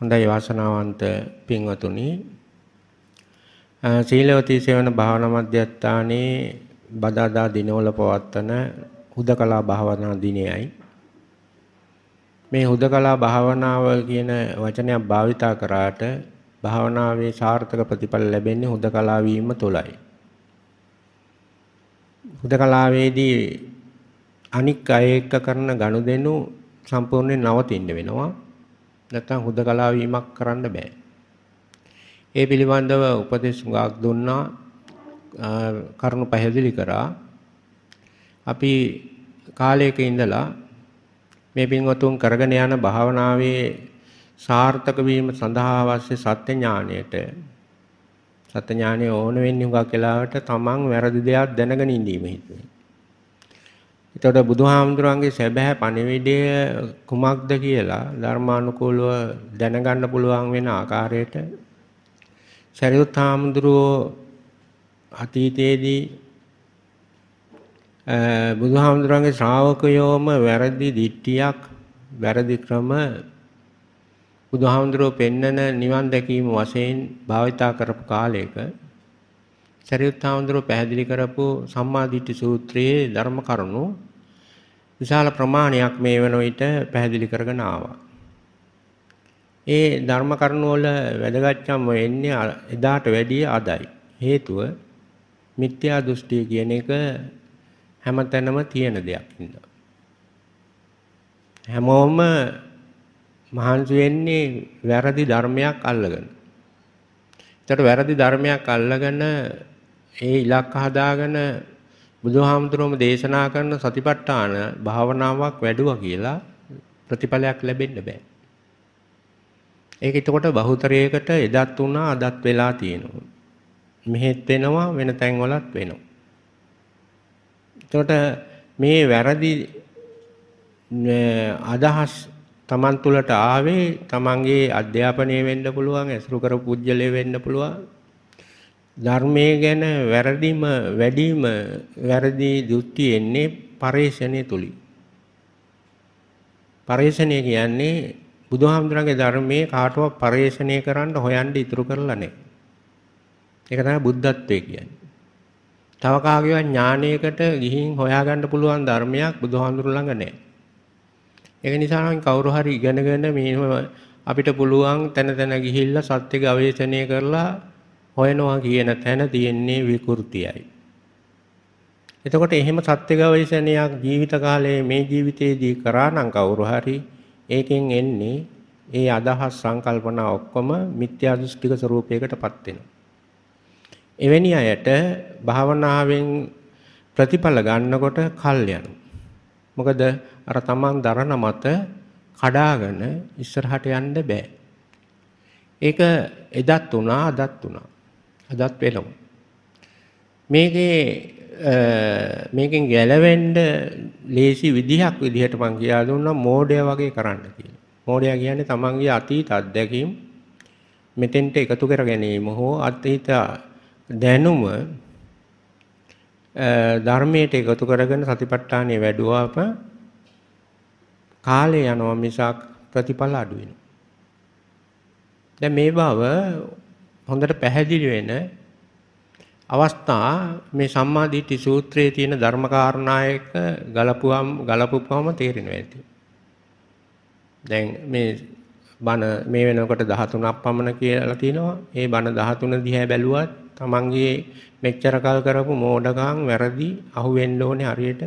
හොඳයි වාසනාවන්ත පින්වතුනි සීලවතී සේවන භාවනා මධ්‍යස්ථානයේ බදාදා දිනවල පවත්වන හුදකලා භාවනා දිනයයි මේ හුදකලා භාවනාව කියන වචනයක් භාවිතා කරාට භාවනාවේ සාර්ථක ප්‍රතිඵල ලැබෙන්නේ හුදකලා වීම තුළයි හුදකලාවේදී අනික් අය එක්ක කරන ගනුදෙනු සම්පූර්ණයෙන් නවතින්න වෙනවා නැත්නම් හුදකලා වීමක් කරන්න බෑ. ඒ පිළිබඳව උපදෙස් හුඟක් දුන්නා කරුණු පැහැදිලි කරා. අපි කාලයක ඉඳලා මේ පින්වතුන් කරගෙන යන භාවනාවේ සාර්ථක වීම සඳහා අවශ්‍ය සත්‍ය ඥාණයට සත්‍ය ඥාණය ඕන වෙන්නේ හුඟක් වෙලාවට තමන් වැරදි දෙයක් දැනගෙන ඉඳීම හිතුවේ. එතකොට බුදුහාමුදුරන්ගේ සැබෑ පණිවිඩය කුමක්ද කියලා ධර්මානුකූලව දැනගන්න පුළුවන් වෙන ආකාරයට සරියුත් හාමුදුරුවෝ අතීතයේදී බුදුහාමුදුරන්ගේ ශ්‍රාවකයෝම වැරදි දිට්ටියක් වැරදි ක්‍රම බුදුහාමුදුරුවෝ පෙන්නන නිවන් දැකීම වශයෙන් භාවිතා කරපු කාලයක සරියුත් හාමුදුරුවෝ පැහැදිලි කරපු සම්මා දිට්ඨි සූත්‍රයේ ධර්ම කරුණු විශාල ප්‍රමාණයක් මේ වන විට පැහැදිලි කරගෙන ආවා. ඒ ධර්ම කරුණු වල වැදගත්කම එන්නේ එදාට වැඩිය අදයි. හේතුව මිත්‍යා දෘෂ්ටිය කියන එක හැමතැනම තියෙන දෙයක් ඉන්නවා. හැමෝම මහන්සි වෙන්නේ වැරදි ධර්මයක් අල්ලගෙන. ඒතර වැරදි ධර්මයක් අල්ලගෙන ඒ ඉලක්ක හදාගෙන බුදුහාමුදුරුවම දේශනා කරන සතිපට්ඨාන භාවනාවක් වැඩුවා කියලා ප්‍රතිඵලයක් ලැබෙන්න බෑ. ඒක එතකොට බහුතරයකට එදත් වුණා අදත් වෙලා තියෙනවා. මෙහෙත් වෙනවා වෙන තැන්වලත් වෙනවා. එතකොට මේ වැරදි අදහස් Taman තුලට ආවේ Tamanගේ අධ්‍යාපනය වෙන්න පුළුවන්, ඇසුරු කරපු පුජ්‍යලය වෙන්න පුළුවන්, ධර්මයේ ගැන වැරදිම වැඩිම වැරදි දෘෂ්ටි එන්නේ පරේෂණය තුලින්. පරේෂණය කියන්නේ බුදුහාමුදුරන්ගේ ධර්මයේ කාටවත් පරේෂණය කරන්න හොයන්න ඉතුරු කරලා නැහැ. ඒක තමයි බුද්ධත්වය කියන්නේ. තව කාගේවත් ඥානයකට ගිහින් හොයාගන්න පුළුවන් ධර්මයක් බුදුහාමුදුරු ළඟ නැහැ. ඒක නිසා නම් කවුරු හරි ඉගෙනගෙන මේ අපිට පුළුවන් තැන තැන ගිහිල්ලා සත්‍ය ගවේෂණය කරලා හොයනවා කියන තැන තියෙන්නේ විකෘතියයි. එතකොට එහෙම සත්‍ය ගවේෂණයක් ජීවිත කාලයේ මේ ජීවිතයේදී කරා නම් කවුරු හරි ඒකෙන් එන්නේ ඒ අදහස් සංකල්පනා ඔක්කොම මිත්‍යා දෘෂ්ටික ස්වરૂපයකටපත් වෙනවා. එවැනි අයට භාවනාවෙන් ප්‍රතිඵල ගන්නකොට කල් යනවා. මොකද අර Taman දරණ මත කඩාගෙන ඉස්සරහට යන්න බෑ. ඒක එදත් උනා අදත් උනා. අදත් වෙලමු. මේකේ මේකෙන් ගැලවෙන්න ලේසි විදිහක් විදිහට මං කියලා දුන්නා මෝඩය වගේ කරන්න කියලා. මෝඩය කියන්නේ තමන්ගේ අතීත අත්දැකීම් මෙතෙන්ට එකතු කර ගැනීම හෝ අතීත දැනුම ධර්මයට එකතු කරගෙන සතිපට්ඨානෙ වැඩුවාම කාලය යනවා මිසක් ප්‍රතිඵල අඩු වෙනවා. දැන් මේ බව හොඳට පැහැදිලි වෙන අවස්ථා මේ සම්මා දිට්ඨි සූත්‍රයේ තියෙන ධර්මකාරණායක ගලපුවම් ගලපුවම තේරෙනවා ඇති. දැන් මේ බණ මේ වෙනකොට 13ක් පමණ කියලා තිනවා. මේ බණ 13 දිහා බැලුවත් Tamanගේ මෙච්චර කල් කරපු මෝඩකම් වැරදි අහුවෙන්න ඕනේ හරියට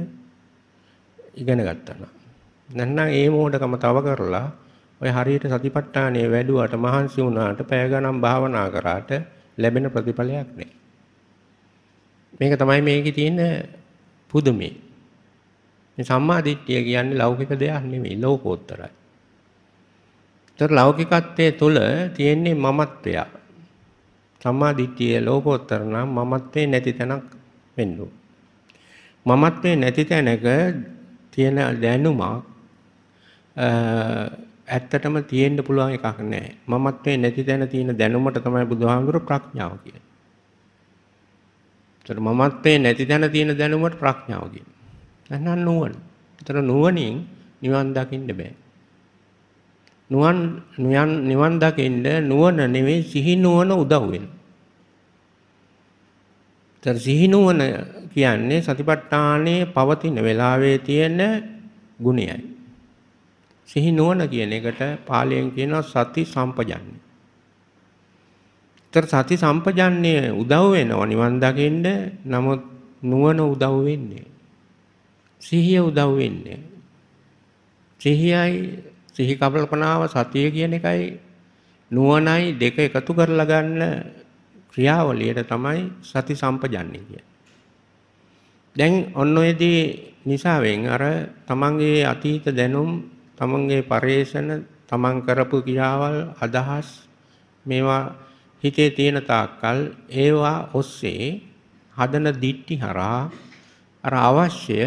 ඉගෙන ගත්තා නම්. නැත්නම් ඒ මෝඩකම තව කරලා ඔය හරියට සතිපට්ඨානයේ වැඩුවාට මහන්සි වුණාට පැය ගණන් භාවනා කරාට ලැබෙන ප්‍රතිඵලයක් නෑ. මේක තමයි මේකේ තියෙන පුදුමේ. මේ සම්මා දිට්ඨිය කියන්නේ ලෞකික දෙයක් නෙමෙයි ලෝකෝත්තරයි. ඒතර ලෞකිකත්වයේ තුල තියෙන්නේ මමත්වය. සම්මා දිට්ඨිය ලෝකෝත්තර නම් මමත්වේ නැති තැනක් වෙන්න මමත්වේ නැති තැනක තියෙන දැනුමක් ඇත්තටම තියෙන්න පුළුවන් එකක් නෑ. මමත්වේ නැති තැන තියෙන දැනුමට තමයි බුදුහාමුදුර ප්‍රඥාව කියන්නේ. ඒතර මමත්වේ නැති තැන තියෙන දැනුමට ප්‍රඥාව කියන්නේ. නැත්නම් නුවණ. ඒතර නුවණින් නිවන් දකින්න බෑ. නුවන් නුවන් නිවන් දකින්න නුවණ නෙවෙයි සිහි නුවණ උදව් වෙනවා. ඒතර සිහි නුවණ කියන්නේ සතිපට්ඨානයේ පවතින වෙලාවේ තියෙන ගුණයයි. සිහි නුවණ කියන එකට පාලියෙන් කියනවා සති සම්පජන්ණය. ඒතර සති සම්පජන්ණය උදව් වෙනවා නිවන් දකින්න. නමුත් නුවණ උදව් වෙන්නේ. සිහිය උදව් වෙන්නේ. සිහියයි සිහි කල්පනාව සතිය කියන එකයි නුවණයි දෙක එකතු කරලා ගන්න ක්‍රියාවලියට තමයි සති සම්පජන්ණය කියන්නේ. දැන් ඔන්න ඔයදී නිසාවෙන් අර තමන්ගේ අතීත දැනුම් තමන්ගේ පරේෂණ තමන් කරපු ක්‍රියාවල් අදහස් මේවා හිතේ තියෙන තාක්කල් ඒවා ඔස්සේ හදන දිට්ටි හරහා අර අවශ්‍ය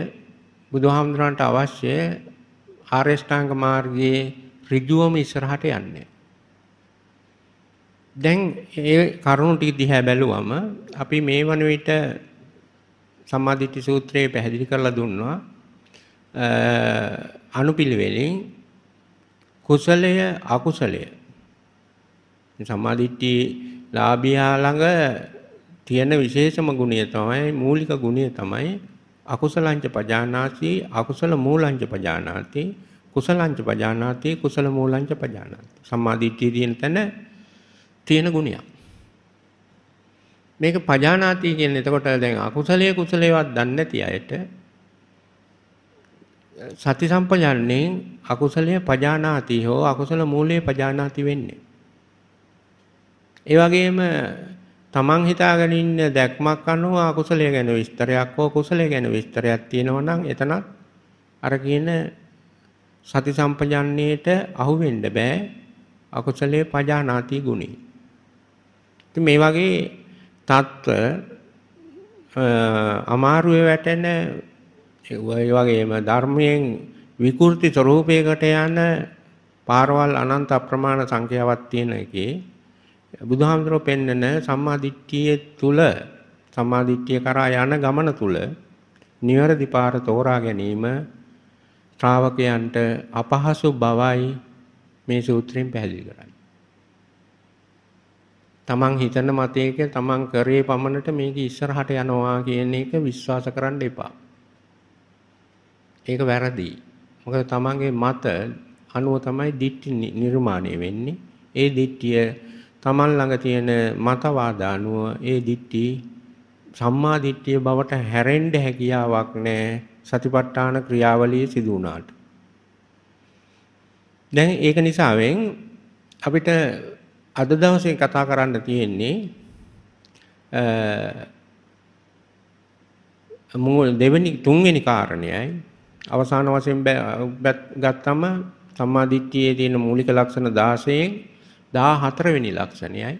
බුදුහාමුදුරන්ට අවශ්‍ය ආරේෂ්ඨාංග මාර්ගයේ ඍජුවම ඉස්සරහට යන්නේ. දැන් ඒ කරුණු ටික දිහා බැලුවම අපි මේ වන විට සම්මාදිට්ඨි සූත්‍රයේ පැහැදිලි කරලා දුන්නා අනුපිළිවෙලින් කුසලය අකුසලය සම්මාදිට්ඨි ලාභියා ළඟ තියෙන විශේෂම ගුණය තමයි මූලික ගුණය තමයි අකුසලංච පජානාති අකුසල මූලංච පජානාති කුසලංච පජානාති කුසල මූලංච පජානාති සම්මාදිට්ඨිය තියෙන තැන තියෙන ගුණයක් මේක පජානාති කියන්නේ එතකොට දැන් අකුසලයේ කුසලයේවත් දන්නේ නැති අයට සති සම්පජන්ණයෙන් අකුසලයේ පජානාති හෝ අකුසල මූලයේ පජානාති වෙන්නේ. ඒ වගේම තමන් හිතාගෙන ඉන්න දැක්මක් අනුව අකුසලයේ ගැන විස්තරයක් හෝ කුසලයේ ගැන විස්තරයක් තියෙනවා නම් එතනත් අර කියන සති සම්පජන්නේට අහු වෙන්න බෑ අකුසලයේ පජානාති ගුණේ. ඉතින් මේ වගේ தত্ত্ব අමාරුවේ වැටෙන ඒ වගේම ධර්මයෙන් විකෘති ස්වરૂපයකට යන පාරවල් අනන්ත අප්‍රමාණ සංඛ්‍යාවක් තියෙන එකේ බුදුහාමුදුරුව පෙන්නන සම්මාදිට්ඨිය තුල සම්මාදිට්ඨිය කරා යන ගමන තුල නිවැරදි පාර තෝරා ගැනීම ශ්‍රාවකයන්ට අපහසු බවයි මේ සූත්‍රයෙන් පැහැදිලි කරන්නේ. තමන් හිතන මතයක තමන් කරේ පමණට මේක ඉස්සරහට යනවා කියන එක විශ්වාස කරන්න එපා. ඒක වැරදි. මොකද තමන්ගේ මත අනුව තමයි දිට්ඨි නිර්මාණය වෙන්නේ. ඒ දිට්ඨිය තමන් ළඟ තියෙන මතවාද අනුව ඒ දිට්ඨි සම්මා දිට්ඨිය බවට හැරෙන්න හැකියාවක් නැහැ සතිපට්ඨාන ක්‍රියාවලිය සිදු වුණාට. දැන් ඒක නිසාවෙන් අපිට අද දවසේ කතා කරන්න තියෙන්නේ අ මුල් දෙවෙනි තුන්වෙනි කාරණයයි අවසාන වශයෙන් ගත්තම සම්මා දිට්ඨියේ තියෙන මූලික ලක්ෂණ 16න් 14 වෙනි ලක්ෂණයයි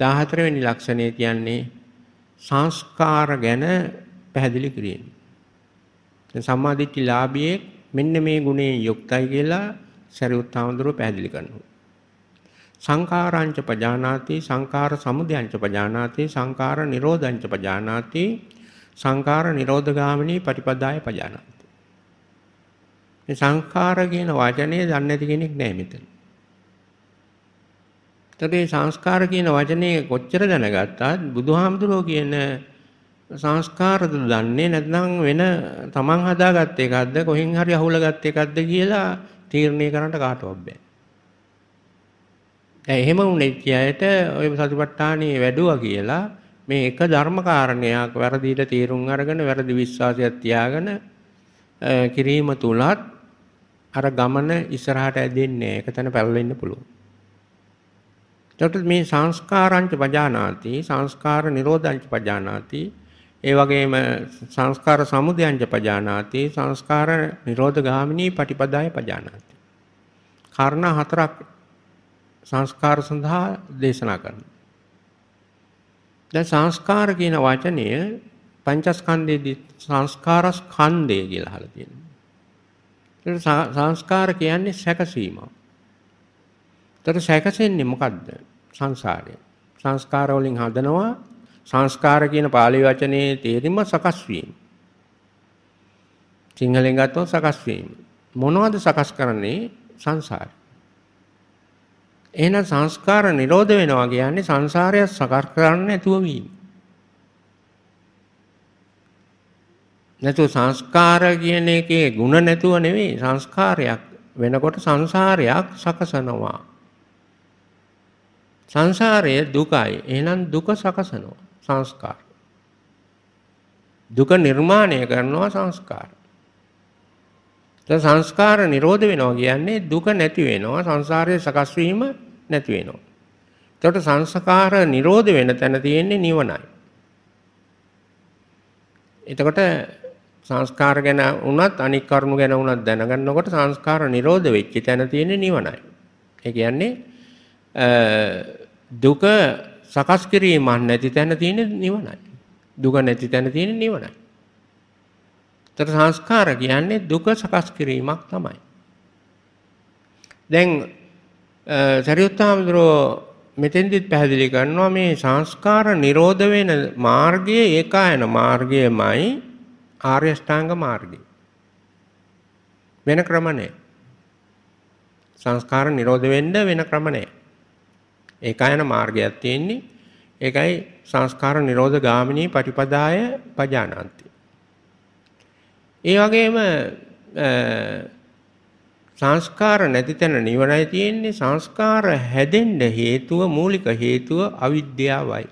14 වෙනි ලක්ෂණය කියන්නේ සංස්කාර ගැන පැහැදිලි කිරීම. දැන් සම්මා දිට්ඨිලාභියේ මෙන්න මේ ගුණයෙන් යුක්තයි කියලා සරියුත් ආමඳුරෝ පැහැදිලි කරනවා. සංඛාරාංච පජානාති සංඛාර සමුදයංච පජානාති සංඛාර නිරෝධංච පජානාති සංඛාර නිරෝධ ගාමිනී පටිපදාය පජානන්ති. මේ සංඛාර කියන වචනේ දන්නේ නැති කෙනෙක් නැහැ මෙතන. තබේ සංස්කාර කියන වචනේ කොච්චර දැනගත්තත් බුදුහාමුදුරුවෝ කියන සංස්කාරද දන්නේ නැත්නම් වෙන තමන් හදාගත්ත එකක්ද කොහෙන් හරි අහුලගත්ත එකක්ද කියලා තීරණය කරන්න කාටවත් බෑ. දැන් එහෙම වුණේ කියයිට ඔය සතිපට්ඨානේ වැඩුවා කියලා මේ එක ධර්මකාරණයක් වැරදිට තීරුම් අරගෙන වැරදි විශ්වාසයක් තියාගෙන කිරීම තුලත් අර ගමන ඉස්සරහට ඇදෙන්නේ ඒක තැන පැල්ලෙන්න පුළුවන්. එතකොට මේ සංස්කාරංච පජානාති සංස්කාර නිරෝධංච පජානාති ඒ වගේම සංස්කාර සමුදයංච පජානාති සංස්කාර නිරෝධ ගාමිනී පටිපදාය පජානාති. කාරණා හතරක් සංස්කාර සඳහා දේශනා කරනවා. දැන් සංස්කාර කියන වචනය පංචස්කන්ධයේදී සංස්කාරස්කන්ධය කියලා අහලා තියෙනවා. ඒක සංස්කාර කියන්නේ සැකසීම. ඒතර සැකසෙන්නේ මොකද්ද? සංසාරය. සංස්කාර වලින් හදනවා සංස්කාර කියන පාලි වචනේ තේරුම සකස් වීම. සිංහලෙන් ගත්තොත් සකස් වීම. මොනවද සකස් කරන්නේ? සංසාරය. එහෙනම් සංස්කාර නිරෝධ වෙනවා කියන්නේ සංසාරය සකස් කරන්න නැතුව වීම. නැතුව සංස්කාර කියන එකේ ಗುಣ නැතුව නෙවෙයි සංස්කාරයක් වෙනකොට සංසාරයක් සකසනවා. සංසාරය දුකයි. එහෙනම් දුක සකසනවා සංස්කාර. දුක නිර්මාණය කරනවා සංස්කාර. දැන් සංස්කාර නිරෝධ වෙනවා කියන්නේ දුක නැති වෙනවා සංසාරයේ සකස් වීම නැති වෙනවා. එතකොට සංස්කාර නිරෝධ වෙන තැන තියෙන්නේ නිවනයි. එතකොට සංස්කාර ගැන වුණත් අනික් කරුණු ගැන වුණත් දැනගන්නකොට සංස්කාර නිරෝධ වෙච්ච තැන තියෙන්නේ නිවනයි. ඒ කියන්නේ දුක සකස් කිරීමක් නැති තැන තියෙන්නේ නිවනයි. දුක නැති තැන තියෙන්නේ නිවනයි. තර සංස්කාර කියන්නේ දුක සකස් කිරීමක් තමයි. දැන් සරියුත්හාමුදුරුවෝ මෙතෙන්දිත් පැහැදිලි කරනවා මේ සංස්කාර නිරෝධ වෙන මාර්ගය ඒකායන මාර්ගයමයි ආර්ය ෂ්ටාංග මාර්ගය. වෙන ක්‍රම නැහැ. සංස්කාර නිරෝධ වෙන්න වෙන ක්‍රම නැහැ. ඒකායන මාර්ගයක් තියෙන්නේ. ඒකයි සංස්කාර නිරෝධ ගාමිනී පටිපදාය පජානාන්ති. ඒ වගේම සංස්කාර නැති තැන නිවනයි තියෙන්නේ සංස්කාර හැදෙන්න හේතුව මූලික හේතුව අවිද්‍යාවයි.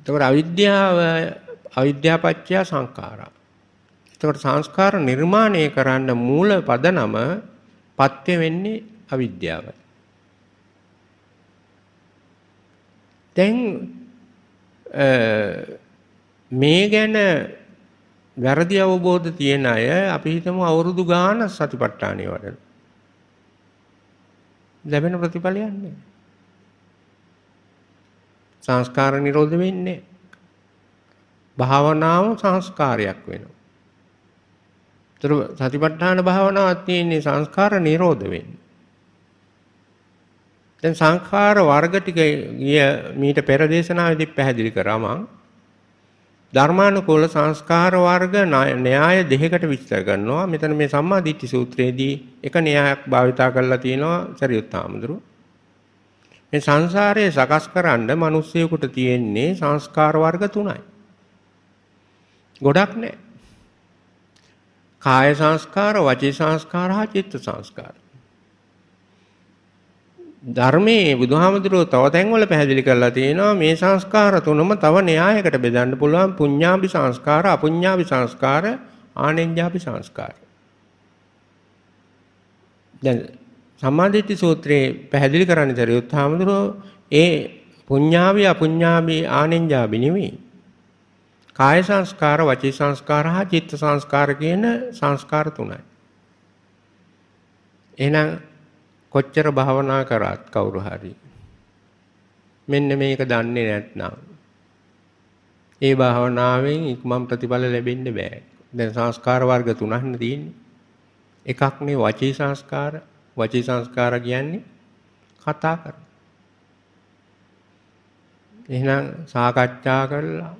එතකොට අවිද්‍යාව අවිද්‍යාපච්චය සංඛාරා. එතකොට සංස්කාර නිර්මාණය කරන්න මූල පදනම පත්‍ය වෙන්නේ අවිද්‍යාවයි. දැන් මේ ගැන වැරදි අවබෝධ තියෙන අය අපි හිතමු අවුරුදු ගාන සතිපට්ඨානේ වඩන. ලැබෙන ප්‍රතිඵලයක් නෑ. සංස්කාර නිරෝධ වෙන්නේ. භාවනාව සංස්කාරයක් වෙනවා. ඒතර සතිපට්ඨාන භාවනාවක් තියෙන්නේ සංස්කාර නිරෝධ වෙන්නේ. දැන් සංඛාර වර්ග ටික ගිය මීට පෙර දේශනාවේදී පැහැදිලි කරා මම ධර්මානුකූල සංස්කාර වර්ග න්‍යාය දෙකකට විස්තර කරනවා. මෙතන මේ සම්මා දිට්ඨි සූත්‍රයේදී එක න්‍යායක් භාවිතා කරලා තියෙනවා සරියුත් ආමඳුරු. මේ සංසාරයේ සකස් කරන්න මිනිස්සෙකුට තියෙන්නේ සංස්කාර වර්ග තුනයි. ගොඩක් නැහැ. කාය සංස්කාර, වචී සංස්කාර හා චිත්ත සංස්කාර. ධර්මයේ බුදුහාමුදුරුව තව තැන්වල පැහැදිලි කරලා තියෙනවා මේ සංස්කාර තුනම තව න්‍යායකට බෙදන්න පුළුවන් පුඤ්ඤාභි සංස්කාර අපුඤ්ඤාභි සංස්කාර ආනෙඤ්ඤාභි සංස්කාර. දැන් සම්මාදිට්ඨි සූත්‍රයේ පැහැදිලි කරන්නේ දරියොත් හාමුදුරුව ඒ පුඤ්ඤාභි අපුඤ්ඤාභි ආනෙඤ්ඤාභි නෙවෙයි. කාය සංස්කාර වචී සංස්කාර හා චිත්ත සංස්කාර කියන සංස්කාර තුනයි. එහෙනම් කොච්චර භාවනා කරත් කවුරු හරි මෙන්න මේක දන්නේ නැත්නම් ඒ භාවනාවෙන් ඉක්මන් ප්‍රතිඵල ලැබෙන්න බෑ. දැන් සංස්කාර වර්ග තුනක් තියෙන්නේ. එකක් මේ වචී සංස්කාර. වචී සංස්කාර කියන්නේ කතා කර. එහෙනම් සාකච්ඡා කරලා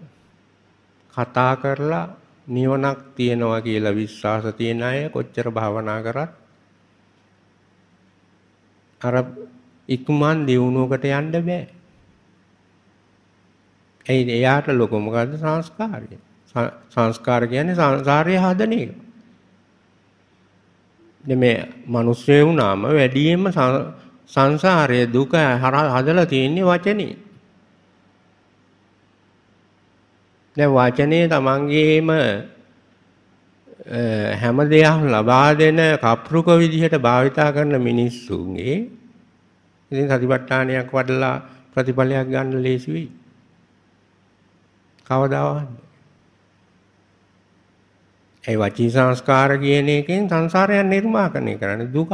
කතා කරලා නිවනක් තියනවා කියලා විශ්වාස තියෙන අය කොච්චර භාවනා කරත් අර ඉක්මන් දියුණුවකට යන්න බෑ. ඒ එයාට ලොකු මොකද්ද සංස්කාරය? සංස්කාර කියන්නේ සංසාරය හදන එක. මේ මිනිස්සේ වුණාම වැඩියෙන්ම සංසාරයේ දුක හදලා තියෙන්නේ වචනේ. දැන් වචනේ තමන්ගේම හැම දෙයක් ලබා දෙන කප්රුක විදිහට භාවිතා කරන මිනිස්සුන්ගේ ඉතින් සතිපට්ඨානයක් වඩලා ප්‍රතිඵලයක් ගන්න ලේසි වෙයි. කවදාවත්. ඒ වචී සංස්කාර කියන එකෙන් සංසාරයන් නිර්මාණය කරන්නේ දුක.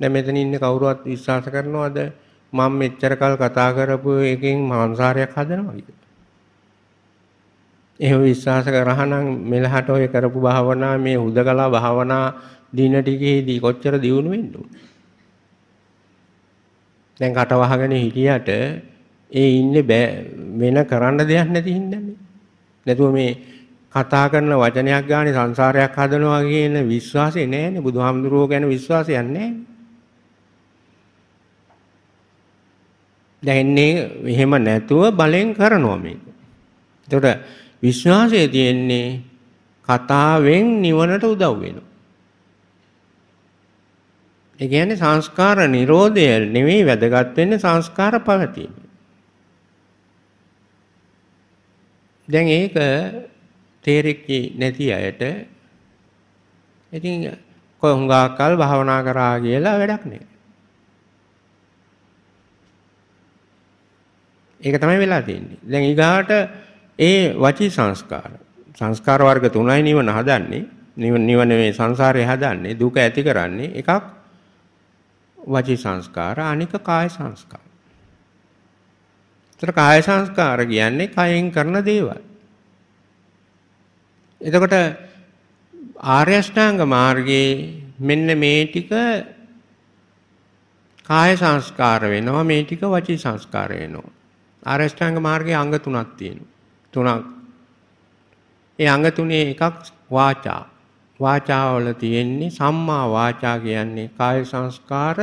දැන් මෙතන ඉන්නේ කවුරුවත් විශ්වාස කරනවද මම මෙච්චර කල් කතා කරපු එකෙන් මාංසාරයක් හදනවා කියලා? එහෙම විශ්වාස කරා නම් මෙලහට ඔය කරපු භාවනා මේ හුදකලා භාවනා දින ටිකේදී කොච්චර දියුණු වෙන්නේ? දැන් කට වහගෙන හිටියට ඒ ඉන්නේ වෙන කරන්න දෙයක් නැති හින්දානේ. නැතුව මේ කතා කරන වචනයක් ගානේ සංසාරයක් හදනවා කියන විශ්වාසය නැහැනේ. බුදුහාමුදුරුවෝ ගැන විශ්වාසයක් නැහැනේ. දැන් එහෙම නැතුව බලෙන් කරනවා මේක. එතකොට විශ්වාසය තියෙන්නේ කතාවෙන් නිවනට උදව් වෙනවා. ඒ කියන්නේ සංස්කාර නිරෝධය නෙවෙයි වැදගත් වෙන්නේ සංස්කාර පවතින. දැන් ඒක තේරෙන්නේ නැති අයට ඉතින් කොහොංගාකල් භාවනා කරා කියලා වැඩක් නෑ. ඒක තමයි වෙලා තියෙන්නේ. දැන් ඊගාට ඒ වචී සංස්කාර සංස්කාර වර්ග තුනයි නිවන හදන්නේ. නිවන නිවන මේ සංසාරේ හදන්නේ දුක ඇති කරන්නේ එකක් වචී සංස්කාර අනික කාය සංස්කාර. ඒතර කාය සංස්කාර කියන්නේ කයෙන් කරන දේවල්. එතකොට ආර්ය අෂ්ටාංග මාර්ගයේ මෙන්න මේ ටික කාය සංස්කාර වෙනවා මේ ටික වචී සංස්කාර වෙනවා. ආර්ය අෂ්ටාංග මාර්ගයේ අංග තුනක් තියෙනවා. තුනක්. ඒ අංග තුනේ එකක් වාචා වාචාවල තියෙන්නේ සම්මා වාචා කියන්නේ කාය සංස්කාර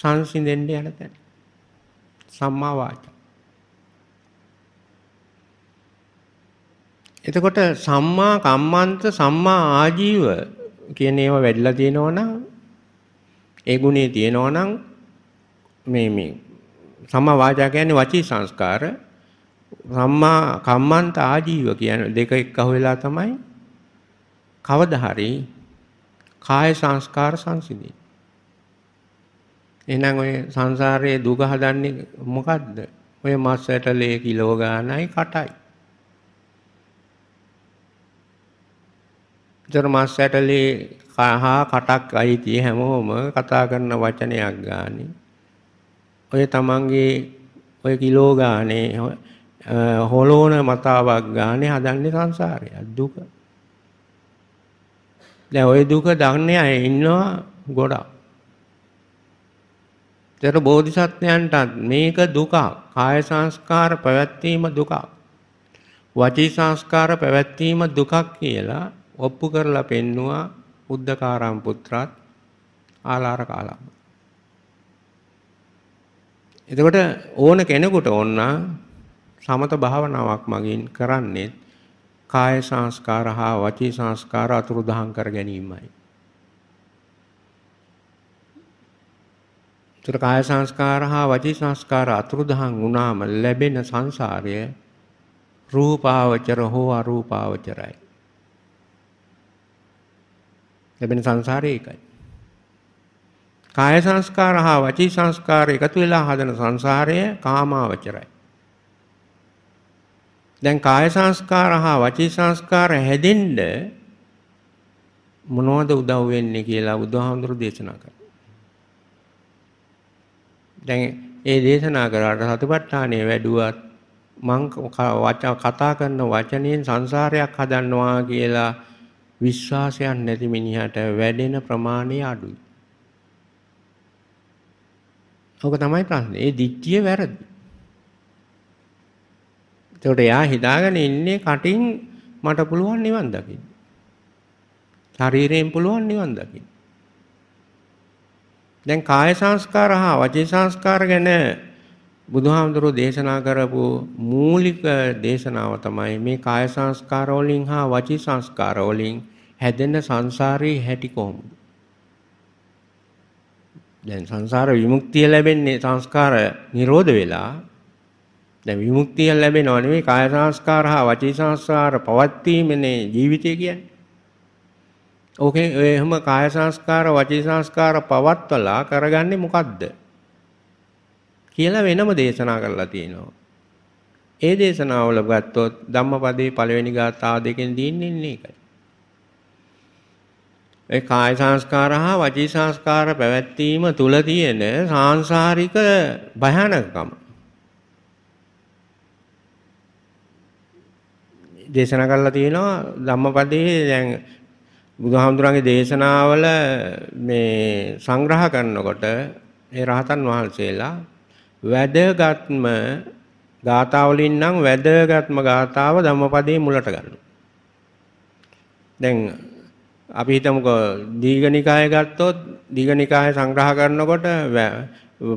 සංසිඳෙන්න යන තැන. සම්මා වාචා. එතකොට සම්මා කම්මන්ත සම්මා ආජීව කියන ඒවා වැඩිලා තියෙනවනම් ඒ ගුණේ තියෙනවනම් මේ මේ සම්මා වාචා කියන්නේ වචී සංස්කාර සම්මා කම්මන්ත ආජීව කියන දෙක එක්ක අහු වෙලා තමයි කවදා හරි කාය සංස්කාර සංසිඳේ. එහෙනම් ඔය සංසාරයේ දුක හදන්නේ මොකද්ද? ඔය මස් ඇටලේ කිලෝ ගානයි කටයි. ජර්මස් ඇටලේ කහා කටක් අයිති හැමෝම කතා කරන වචනයක් ගානේ. ඔය තමන්ගේ ඔය කිලෝ ගානේ හොලෝන මතාවක් ගානේ හදන්නේ සංසාරය දුක. දැන් ওই දුක දන්නේ අය ඉන්නවා ගොඩක්. ඒතර බෝධිසත්වයන්ටත් මේක දුකක්. කාය සංස්කාර පැවැත්වීම දුකක්. වචී සංස්කාර පැවැත්වීම දුකක් කියලා ඔප්පු කරලා පෙන්නවා උද්දකාරාම් පුත්‍රත් ආලාර කාලාම. එතකොට ඕන කෙනෙකුට ඕන්න සමත භාවනාවක් මගින් කරන්නේ කාය සංස්කාර හා වචී සංස්කාර අතුරුදහන් කර ගැනීමයි. තුර කාය සංස්කාර හා වචී සංස්කාර අතුරුදහන් වුණාම ලැබෙන සංසාරය රූපාවචර හෝ අරූපාවචරයි. ලැබෙන සංසාරය එකයි. කාය සංස්කාර හා වචී සංස්කාර එකතු වෙලා හදන සංසාරය කාමාවචරයි. දැන් කාය සංස්කාර හා වචී සංස්කාර හැදෙන්න මොනවද උදව් වෙන්නේ කියලා බුදුහාමුදුරු දේශනා කරා. දැන් ඒ දේශනා කරාට සතිපට්ඨානයේ වැඩුවත් මං කතා කරන වචනෙන් සංසාරයක් හදන්නවා කියලා විශ්වාසයක් නැති මිනිහට වැඩෙන ප්‍රමාණය අඩුයි. ඕක තමයි ප්‍රශ්නේ. ඒ දික්කිය වැරදි. එතකොට එයා හිතාගෙන ඉන්නේ කටින් මට පුළුවන් නිවන් දකින්න. ශරීරයෙන් පුළුවන් නිවන් දකින්න. දැන් කාය සංස්කාර හා වචී සංස්කාර ගැන බුදුහාමුදුරුවෝ දේශනා කරපු මූලික දේශනාව තමයි මේ කාය සංස්කාර වලින් හා වචී සංස්කාර වලින් හැදෙන සංසාරී හැටි කොහොමද? දැන් සංසාර විමුක්තිය ලැබෙන්නේ සංස්කාර නිරෝධ වෙලා දැන් විමුක්තිය ලැබෙනව නෙවෙයි කාය සංස්කාර හා වචී සංස්කාර පවත්ීමනේ ජීවිතය කියන්නේ. ඕකේ එහෙම කාය සංස්කාර වචී සංස්කාර පවත්වලා කරගන්නේ මොකද්ද? කියලා වෙනම දේශනා කරලා තියෙනවා. ඒ දේශනාවල ගත්තොත් ධම්මපදයේ පළවෙනි ගාථා දෙකෙන් දීන්නේ ඒකයි. ඒ කාය සංස්කාර හා වචී සංස්කාර පැවැත්වීම තුල තියෙන සාංශාරික භයානකකම දේශනා කරලා තියෙනවා ධම්මපදයේ දැන් බුදුහාමුදුරන්ගේ දේශනාවල මේ සංග්‍රහ කරනකොට ඒ රහතන් වහන්සේලා වැදගත්ම ගාථාවලින් නම් වැදගත්ම ගාථාව ධම්මපදයේ මුලට ගන්නවා. දැන් අපි හිතමුකෝ දීඝනිකාය ගත්තොත් දීඝනිකාය සංග්‍රහ කරනකොට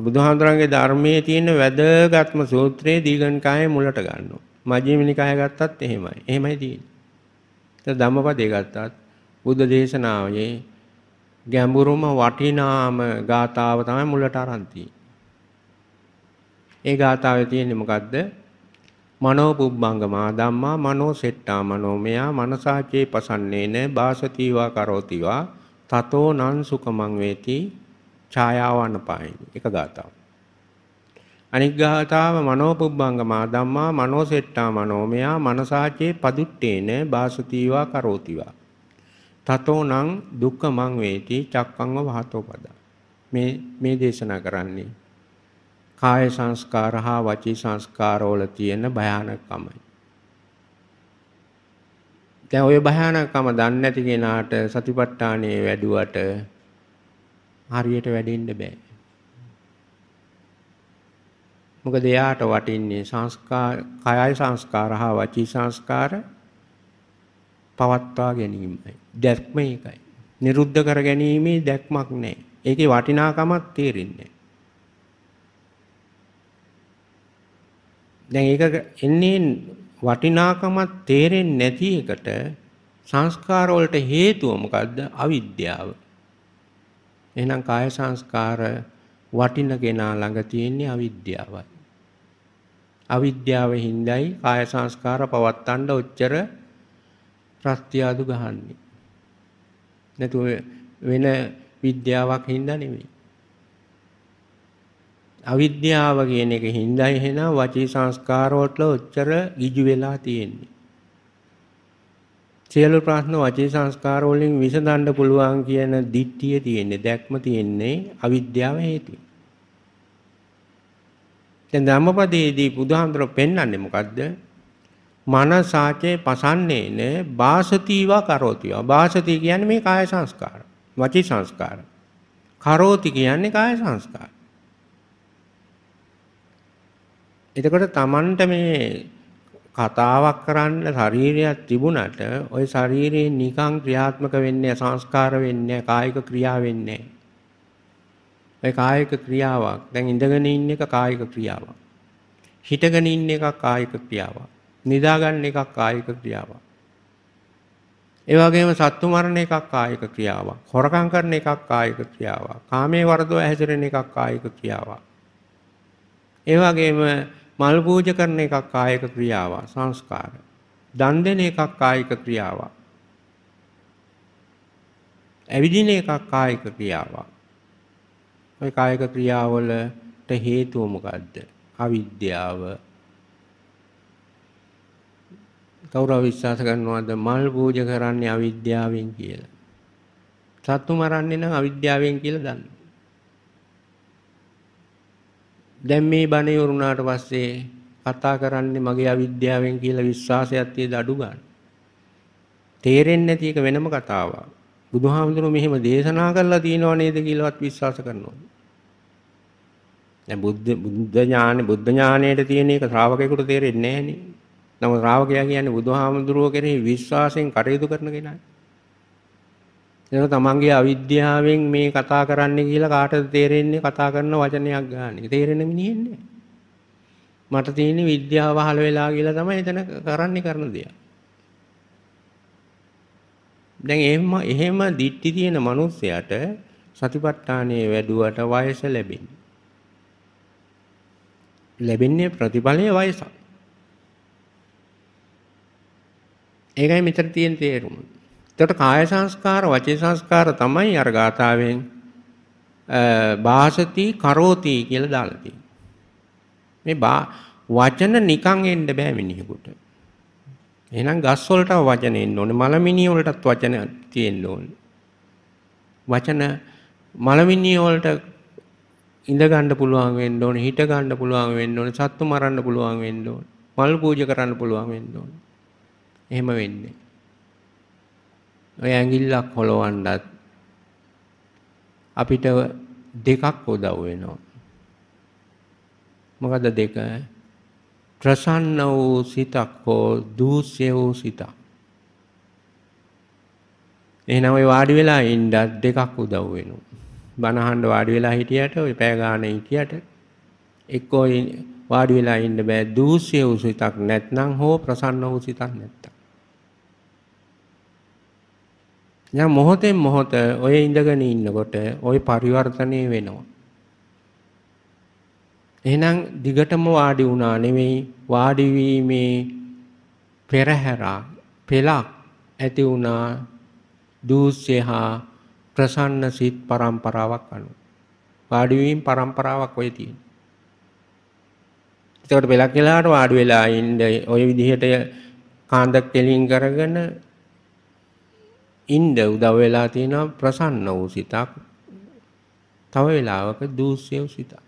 බුදුහාමුදුරන්ගේ ධර්මයේ තියෙන වැදගත්ම සූත්‍රයේ දීඝනිකායේ මුලට ගන්නවා. මජ්ක්‍ධිම නිකාය ගත්තත් එහෙමයි. එහෙමයි තියෙන්නේ. ධම්මපදයේ ගත්තත් බුද්ධ දේශනාවේ ගැඹුරුම වටිනාම ගාතාව තමයි මුලට අරන් ඒ ගාතාවේ තියෙන්නේ මොකද්ද? මනෝ පුබ්බංගමා ධම්මා මනෝ සෙට්ටා මනෝමයා මනසාචේ පසන්නේන බාසතිවා කරෝතිවා තතෝ නං සුකමං වේති ඡායාවන පායිනි එක ගාතාව අනික් ගාතාව මනෝපුබ්බංගමා ධම්මා මනෝසෙට්ටා මනෝමයා මනසාචේ පදුට්ටේන බාසුතීවා කරෝතිවා. තතෝනං දුක්ඛමං වේති චක්ඛංව වහතෝපදා. මේ මේ දේශනා කරන්නේ කාය සංස්කාර හා වචී සංස්කාරවල තියෙන භයානකමයි. දැන් ওই භයානකම දන්නේ නැති කෙනාට සතිපට්ඨානයේ වැඩුවට හරියට වැඩෙන්න බෑ. මොකද එයාට වටින්නේ සංස්කාර කයයි සංස්කාර හා වචී සංස්කාර පවත්වා ගැනීමයි. දැක්ම ඒකයි. නිරුද්ධ කර ගැනීමේ දැක්මක් නැහැ. ඒකේ වටිනාකමක් තේරෙන්නේ දැන් ඒක එන්නේ වටිනාකමක් තේරෙන්නේ නැති එකට සංස්කාර වලට හේතුව මොකද්ද? අවිද්‍යාව. එහෙනම් කාය සංස්කාර වටින කෙනා ළඟ තියෙන්නේ අවිද්‍යාවයි. අවිද්‍යාව හින්දායි කාය සංස්කාර පවත්තන්න ඔච්චර ප්‍රත්‍යාදු ගහන්නේ. නැතුව වෙන විද්‍යාවක් හින්දා නෙමෙයි. අවිද්‍යාව කියන එක හින්දා එහෙනම් වචී සංස්කාරවල ඔච්චර ගිජු වෙලා තියෙන්නේ. සියලු ප්‍රශ්න වචී සංස්කාර වලින් විසඳන්න පුළුවන් කියන දිට්ඨිය තියෙන්නේ, දැක්ම තියෙන්නේ අවිද්‍යාව හේතුවෙන්. දැන් ධම්මපදයේදී බුදුහාමුදුරුවෝ පෙන්වන්නේ මොකද්ද? මනසාචේ පසන්නේන බාසතිවා කරෝතිවා. බාසති කියන්නේ මේ කාය සංස්කාර, වචී සංස්කාර. කරෝති කියන්නේ කාය සංස්කාර. එතකොට Tamanට මේ කතාවක් කරන්න ශරීරයක් තිබුණට ওই ශරීරේ නිකං ක්‍රියාත්මක වෙන්නේ සංස්කාර වෙන්නේ කායික ක්‍රියා වෙන්නේ නැහැ. ඒ කායික ක්‍රියාවක්. දැන් ඉඳගෙන ඉන්න එක කායික ක්‍රියාවක්. හිටගෙන ඉන්න එක කායික ක්‍රියාවක්. නිදාගන්න එක කායික ක්‍රියාවක්. ඒ වගේම සත්තු මරණ එකක් කායික ක්‍රියාවක්. හොරකම් කරන එකක් කායික ක්‍රියාවක්. කාමයේ වරදව හැසිරෙන එකක් කායික ක්‍රියාවක්. ඒ වගේම මල් පූජ කරන එකක් කායික ක්‍රියාවක් සංස්කාර. දන් දෙන එකක් කායික ක්‍රියාවක්. ඇවිදින එකක් කායික ක්‍රියාවක්. ඔය කායික ක්‍රියාවලට හේතුව මොකද්ද? අවිද්‍යාව. කවුරු විශ්වාස කරනවද මල් පූජ කරන්නේ අවිද්‍යාවෙන් කියලා? සත්තු මරන්නේ නම් අවිද්‍යාවෙන් කියලා දන්නවා. දැන් මේ බණේ වුණාට පස්සේ කතා කරන්නේ මගේ අවිද්‍යාවෙන් කියලා විශ්වාසයක් තියද අඩු ගන්න. තේරෙන්නේ නැති එක වෙනම කතාවක්. බුදුහාමුදුරුවෝ මෙහෙම දේශනා කරලා තියෙනව නේද කියලාවත් විශ්වාස කරනවා. දැන් බුද්ධ බුද්ධ ඥානෙ බුද්ධ ඥානෙට තියෙන එක ශ්‍රාවකයෙකුට තේරෙන්නේ නැහෙනේ. නමුත් ශ්‍රාවකයා කියන්නේ බුදුහාමුදුරුවෝ කෙරෙහි විශ්වාසයෙන් කටයුතු කරන කෙනා. එතන තමන්ගේ අවිද්‍යාවෙන් මේ කතා කරන්න කියලා කාටද තේරෙන්නේ කතා කරන වචනයක් ගන්න. තේරෙන්නේ මිනිහෙන්නේ. මට තියෙන විද්‍යාව වහල වෙලා කියලා තමයි එතන කරන්නේ කරන දේ. දැන් එහෙම එහෙම දිට්ටි තියෙන මිනිස්සයාට සතිපට්ඨානයේ වැඩුවට වයස ලැබෙන්නේ. ලැබෙන්නේ ප්‍රතිඵලයේ වයස. ඒකයි මෙතන තියෙන තේරුම. එතකොට කාය සංස්කාර, වචී සංස්කාර තමයි අර ගාථාවෙන් භාසති කරෝති කියලා දාලා තියෙන්නේ. මේ වචන නිකන් එන්න බෑ මිනිහෙකුට. එහෙනම් ගස් වලට වචන එන්න ඕනේ. මලමිණිය වලටත් වචන තියෙන්න ඕනේ. වචන මලමිණිය වලට ඉඳ ගන්න පුළුවන් වෙන්න ඕනේ, හිට ගන්න පුළුවන් වෙන්න ඕනේ, සත්තු මරන්න පුළුවන් වෙන්න ඕනේ, මල් පූජා කරන්න පුළුවන් වෙන්න ඕනේ. එහෙම වෙන්නේ. ඔය ඇඟිල්ලක් හොලවන්නත් අපිට දෙකක් උදව් වෙනවා. මොකද දෙක ප්‍රසන්න වූ සිතක් හෝ දූෂ්‍ය වූ සිතක්. එහෙනම් ඔය වාඩි වෙලා ඉන්න දෙකක් උදව් වෙනවා. බණ අහන්න වාඩි වෙලා හිටියට ඔය පැය ගානේ හිටියට එක්කෝ වාඩි වෙලා ඉන්න බෑ දූෂ්‍ය වූ සිතක් නැත්නම් හෝ ප්‍රසන්න වූ සිතක් නැත්නම්. දැන් මොහොතෙන් මොහොත ඔය ඉඳගෙන ඉන්නකොට ওই පරිවර්තනය වෙනවා. එහෙනම් දිගටම වාඩි වුණා නෙවෙයි වාඩි වීමේ පෙරහැරා පෙළක් ඇති වුණා දූස්‍යහා ප්‍රසන්න සිත් පරම්පරාවක් අනුව වාඩි වීම පරම්පරාවක් ඔය තියෙනවා. ඒකට පෙළක් කියලාට වාඩි වෙලා ඉන්න ඔය විදිහට කාන්දක් දෙලින් කරගෙන ඉන්න උදව් වෙලා තියෙනවා ප්‍රසන්න වූ සිතක් තව වෙලාවක දූස්‍ය වූ සිතක්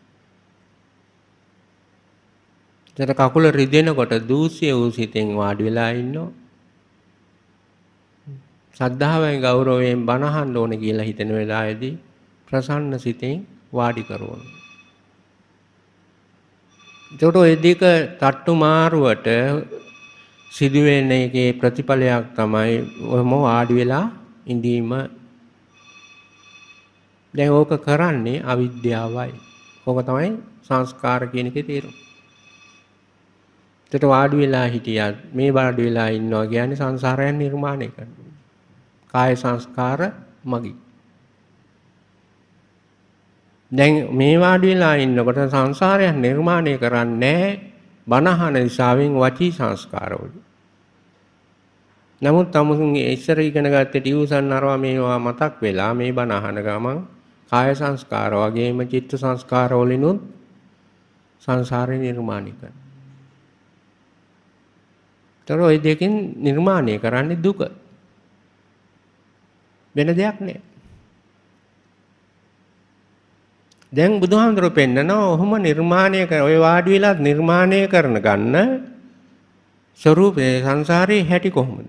එතන කකුල රිදෙනකොට දූෂ්‍ය වූ සිතෙන් වාඩි වෙලා ඉන්නවා. සද්ධාවෙන් ගෞරවයෙන් බණහන්න ඕනේ කියලා හිතෙන වෙලාවේදී ප්‍රසන්න සිතෙන් වාඩි කරවනවා. එතකොට ওই දෙක තට්ටු මාරුවට සිදුවෙන එකේ ප්‍රතිඵලයක් තමයි ඔහම වාඩි වෙලා ඉඳීම. දැන් ඕක කරන්නේ අවිද්‍යාවයි. ඕක තමයි සංස්කාර කියන එකේ තේරුම. එතකොට වාඩි වෙලා හිටියත් මේ වාඩි වෙලා ඉන්නවා කියන්නේ සංසාරයන් නිර්මාණය කරනවා. කාය සංස්කාර මගි. දැන් මේ වාඩි වෙලා ඉන්නකොට සංසාරයන් නිර්මාණය කරන්නේ බනහන දිශාවෙන් වචී සංස්කාරවල. නමුත් තමුන්ගේ ඉස්සර ඉගෙන ගත්ත ටියුසන් අරවා මේවා මතක් වෙලා මේ බනහන ගමන් කාය සංස්කාර වගේම චිත්ත සංස්කාරවලිනුත් සංසාරේ නිර්මාණය කරනවා. ඒතර ওই දෙකෙන් නිර්මාණය කරන්නේ දුක. වෙන දෙයක් නෑ. දැන් බුදුහාමුදුරුවෝ පෙන්නනවා ඔහොම නිර්මාණය කර ඔය වාඩි වෙලා නිර්මාණය කරන ගන්න ස්වરૂපේ සංසාරේ හැටි කොහොමද?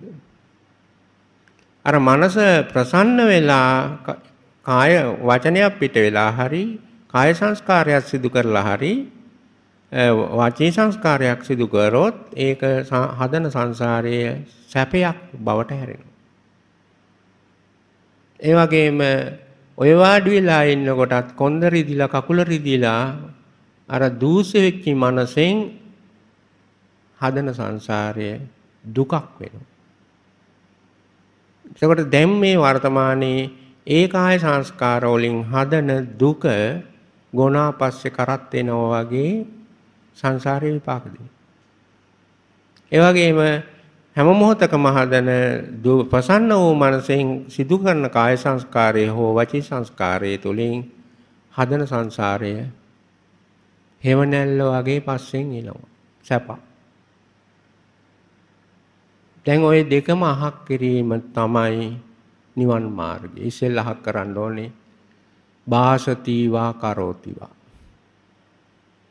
අර මනස ප්‍රසන්න වෙලා කාය වචනයක් පිට වෙලා හරි කාය සංස්කාරයක් සිදු කරලා හරි වාචී සංස්කාරයක් සිදු කරොත් ඒක හදන සංසාරයේ සැපයක් බවට හැරෙනවා. ඒ වගේම ඔය වාඩි වෙලා ඉන්නකොටත් කොන්ද රිදිලා කකුල රිදිලා අර දූෂිතෙච්ච මනසෙන් හදන සංසාරයේ දුකක් වෙනවා. එතකොට දැන් මේ වර්තමානයේ ඒකාය සංස්කාර වලින් හදන දුක ගොනාපස්සේ කරත් වෙනවා වගේ සංසාරේ විපාක දෙන්නේ. ඒ වගේම හැම මොහොතකම හදන ප්‍රසන්න වූ මනසෙන් සිදු කරන කාය සංස්කාරය හෝ වචී සංස්කාරය තුළින් හදන සංසාරය හේවණැල්ල වගේ පස්සෙන් එනවා. සැප. දැන් ওই දෙකම අහක් කිරීම තමයි නිවන් මාර්ගය. ඉස්සෙල්ලා අහක් කරන්න ඕනේ. බාසතිවා කරෝතිවා.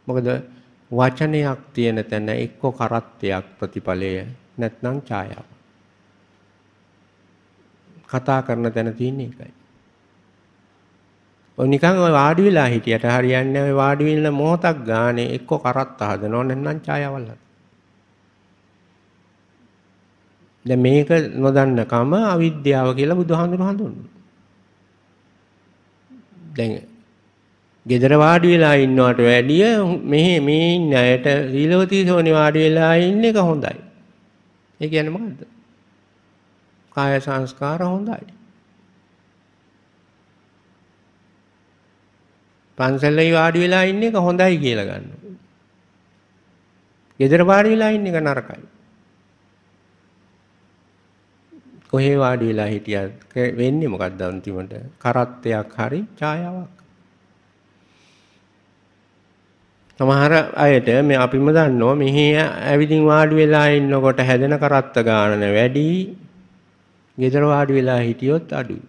මොකද වචනයක් තියෙන තැන එක්ක කරත්තයක් ප්‍රතිඵලය නැත්නම් ඡායාව. කතා කරන තැන තියෙන එකයි. ඔය නිකන් ඔය වාඩි වෙලා හිටියට හරියන්නේ ඔය වාඩි වෙන මොහොතක් ගානේ එක්ක කරත්ත හදනව නැත්නම් ඡායාවල් හදනවා. දැන් මේක නොදන්නකම අවිද්‍යාව කියලා බුදුහාඳුන හඳුන්වනවා. දැන් ගෙදර වාඩි වෙලා ඉන්නවට වැඩිය මෙහි මේ ඉන්න අයට සීලවතී සෝනි වාඩි වෙලා ඉන්න එක හොඳයි. ඒ කියන්නේ මොකද්ද? කාය සංස්කාර හොඳයි. පන්සලේ වාඩි වෙලා ඉන්න එක හොඳයි කියලා ගන්න. ගෙදර වාඩි වෙලා ඉන්න එක නරකයි. කොහේ වාඩි වෙලා හිටියත් වෙන්නේ මොකක්ද අන්තිමට? කරත්තයක් හරි ඡායාවක් සමහර අයට මේ අපිම දන්නවා මෙහි ඇවිදින් වාඩි වෙලා ඉන්නකොට හැදෙන කරත්ත ගානන වැඩි. ගෙදර වාඩි වෙලා හිටියොත් අඩුයි.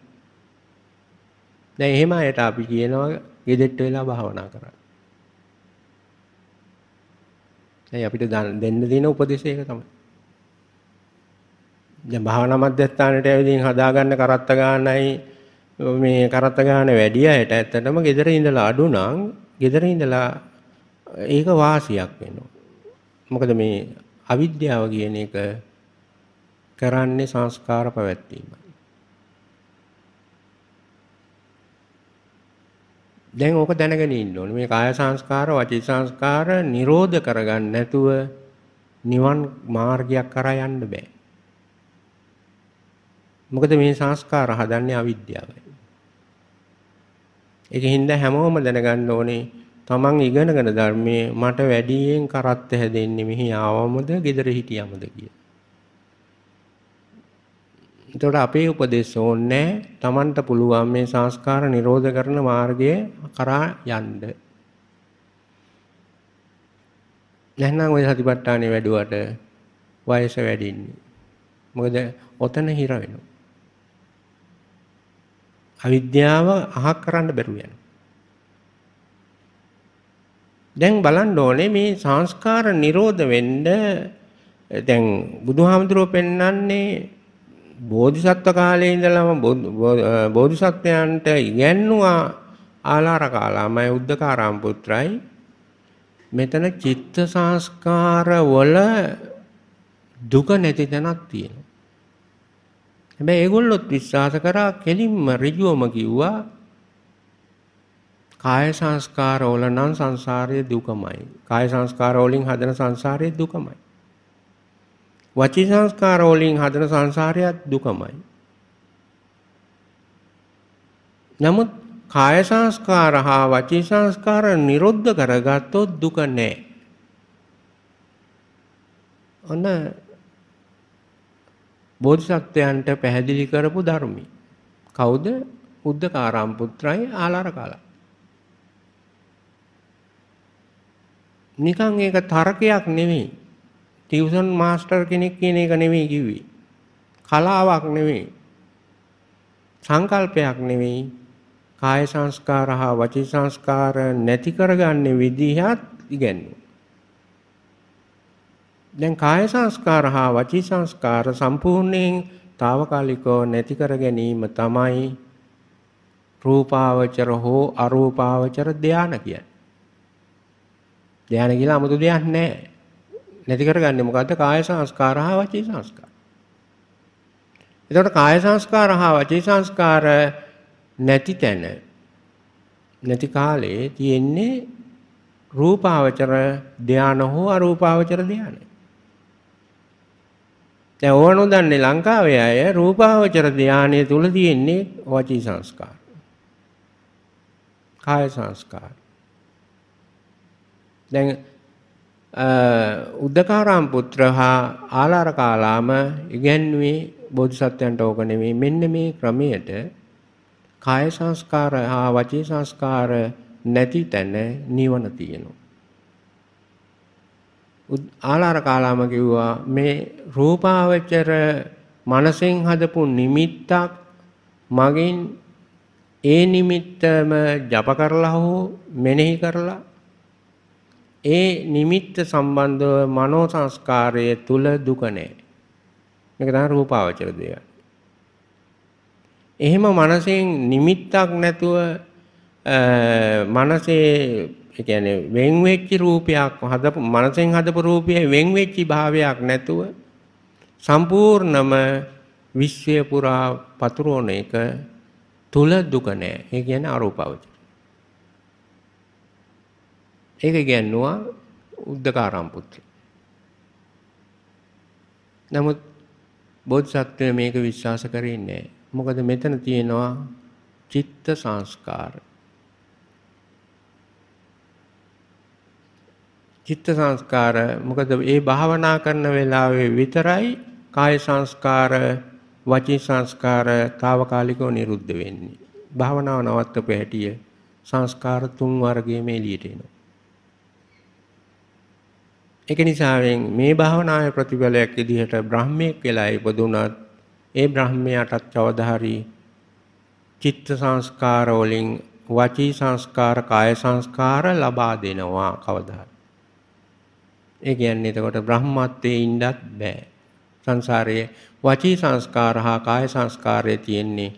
දැන් එහෙම අයට අපි කියනවා ගෙදෙට්ට වෙලා භාවනා කරන්න. දැන් අපිට දෙන්න දෙන උපදේශය ඒක තමයි. දැන් භාවනා මධ්‍යස්ථානයට ඇවිදින් හදාගන්න කරත්ත ගානයි මේ කරත්ත ගාන වැඩි අයට ඇත්තටම ගෙදර ඉඳලා අඩු නම් ගෙදර ඉඳලා ඒක වාසියක් වෙනවා. මොකද මේ අවිද්‍යාව කියන එක කරන්නේ සංස්කාර පැවැත්වීමයි. දැන් ඕක දැනගෙන ඉන්න ඕනේ. මේ කාය සංස්කාර, වචී සංස්කාර නිරෝධ කරගන්න නැතුව නිවන් මාර්ගයක් කරා යන්න බෑ. මොකද මේ සංස්කාර හදන්නේ අවිද්‍යාවයි. ඒකින්ද හැමෝම දැනගන්න ඕනේ තමන් ඉගෙනගෙන ධර්මයේ මට වැඩියෙන් කරත් හැදෙන්නේ මෙහි ආවමද gedara හිටියමද කියලා. එතකොට අපේ උපදේශ ඕනේ තමන්ට පුළුවන් මේ සංස්කාර නිරෝධ කරන මාර්ගයේ කරා යන්න. නැත්නම් ওই සතිපට්ඨානේ වැඩුවට වයස වැඩින්නේ. මොකද ඔතන හිර වෙනවා. අවිද්‍යාව අහක් කරන්න බැරුව යනවා. දැන් බලන්න ඕනේ මේ සංස්කාර නිරෝධ වෙන්න දැන් බුදුහාමුදුරුව පෙන්වන්නේ බෝධිසත්ව කාලේ ඉඳලම බෝධිසත්වයන්ට ඉගැන්නුවා ආලාර කාලාමයි උද්දකාරාම පුත්‍රයි මෙතන චිත්ත සංස්කාර වල දුක නැති තැනක් තියෙනවා. හැබැයි ඒගොල්ලොත් විශ්වාස කරා කෙලින්ම ඍජුවම කිව්වා කාය සංස්කාරවල නම් සංසාරයේ දුකමයි. කාය සංස්කාරවලින් හදන සංසාරයේ දුකමයි. වචී සංස්කාරවලින් හදන සංසාරයත් දුකමයි. නමුත් කාය සංස්කාර හා වචී සංස්කාර නිරුද්ධ කරගත්තොත් දුක නැහැ. ඔන්න බෝධිසත්වයන්ට පැහැදිලි කරපු ධර්මී. කවුද? උද්දකාරාම් පුත්‍රයි ආලාරකාලා. නිකන් ඒක තර්කයක් නෙවෙයි. ටියුෂන් මාස්ටර් කෙනෙක් කියන එක නෙවෙයි කිව්වේ. කලාවක් නෙවෙයි. සංකල්පයක් නෙවෙයි. කාය සංස්කාර හා වචී සංස්කාර නැති කරගන්නේ විදිහත් ඉගෙනුවා. දැන් කාය සංස්කාර හා වචී සංස්කාර සම්පූර්ණයෙන් తాවකාලිකව නැති කර ගැනීම තමයි රූපාවචර හෝ අරූපාවචර ධානය කියන්නේ. ධානය කියලා 아무තු දෙයක් නැහැ. නැති කරගන්නේ මොකද්ද? කාය සංස්කාර හා වචී සංස්කාර. එතකොට කාය සංස්කාර හා වචී සංස්කාර නැති තැන නැති කාලේ තියෙන්නේ රූපාවචර ධාන හෝ අරූපාවචර ධාන. දැන් ඕනොදන්නේ ලංකාවේ අය රූපාවචර ධානයේ තුල තියෙන්නේ වචී සංස්කාර. කාය සංස්කාර. දැන් උද්දකාරාම පුත්‍ර හා ආලාරකාලාම ඉගැන්වුවේ බෝධිසත්වයන්ට ඕක නෙමෙයි මෙන්න මේ ක්‍රමයට කාය සංස්කාර හා වචී සංස්කාර නැති තැන නිවන තියෙනවා. ආලාරකාලාම කිව්වා මේ රූපාවචර මනසෙන් හදපු නිමිත්තක් මගෙන් ඒ නිමිත්තම ජප කරලා හෝ මෙනෙහි කරලා ඒ නිමිත්ත සම්බන්ධව මනෝ සංස්කාරය තුල දුක නැහැ. මේක තමයි රූපාවචර දේවල්. එහෙම මනසෙන් නිමිත්තක් නැතුව මනසේ ඒ කියන්නේ වෙන් වෙච්ච රූපයක් හදපු මනසෙන් හදපු රූපයේ වෙන් වෙච්ච භාවයක් නැතුව සම්පූර්ණම විශ්වය පුරා පතුරවන එක තුල දුක නැහැ. ඒ කියන්නේ අරූපාවචර. ඒක ගැන්නුවා උද්දකාරාම පුත්‍ර. නමුත් බෝධිසත්වය මේක විශ්වාස කරේ නැහැ. මොකද මෙතන තියෙනවා චිත්ත සංස්කාර. චිත්ත සංස්කාර මොකද ඒ භාවනා කරන වෙලාවේ විතරයි කාය සංස්කාර වචී සංස්කාර తాවකාලිකව නිරුද්ධ වෙන්නේ. භාවනාව නවත්තපු හැටිය සංස්කාර තුන් වර්ගයේ මේ එළියට එනවා. ඒක නිසාවෙන් මේ භාවනාවේ ප්‍රතිඵලයක් විදිහට බ්‍රාහ්මීෙක් වෙලා ඉපදුනත් ඒ බ්‍රාහ්මයාටත් අවදාhari චිත්ත සංස්කාර වලින් වාචී සංස්කාර කාය සංස්කාර ලබා දෙනවා කවදාහරි. ඒ කියන්නේ එතකොට බ්‍රහ්මත්වයේ ඉන්නත් බෑ. සංසාරයේ වචී සංස්කාර හා කාය සංස්කාරයේ තියෙන්නේ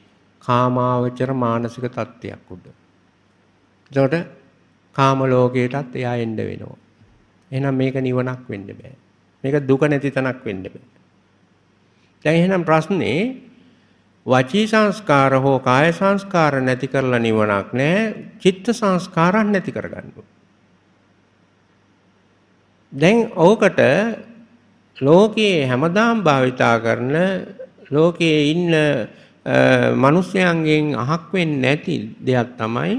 කාමාවචර මානසික තත්ත්වයක් උඩ. එතකොට කාම ලෝකයටත් එයා එන්න වෙනවා. එහෙනම් මේක නිවනක් වෙන්න බෑ. මේක දුක නැති තනක් වෙන්න බෑ. දැන් එහෙනම් ප්‍රශ්නේ වචී සංස්කාර හෝ කාය සංස්කාර නැති කරලා නිවනක් නෑ. චිත්ත සංස්කාරන් නැති කරගන්න දැන් ඕකට ලෝකයේ හැමදාම භාවිතා කරන ලෝකයේ ඉන්න මිනිස්යන්ගෙන් අහක් වෙන්නේ නැති දෙයක් තමයි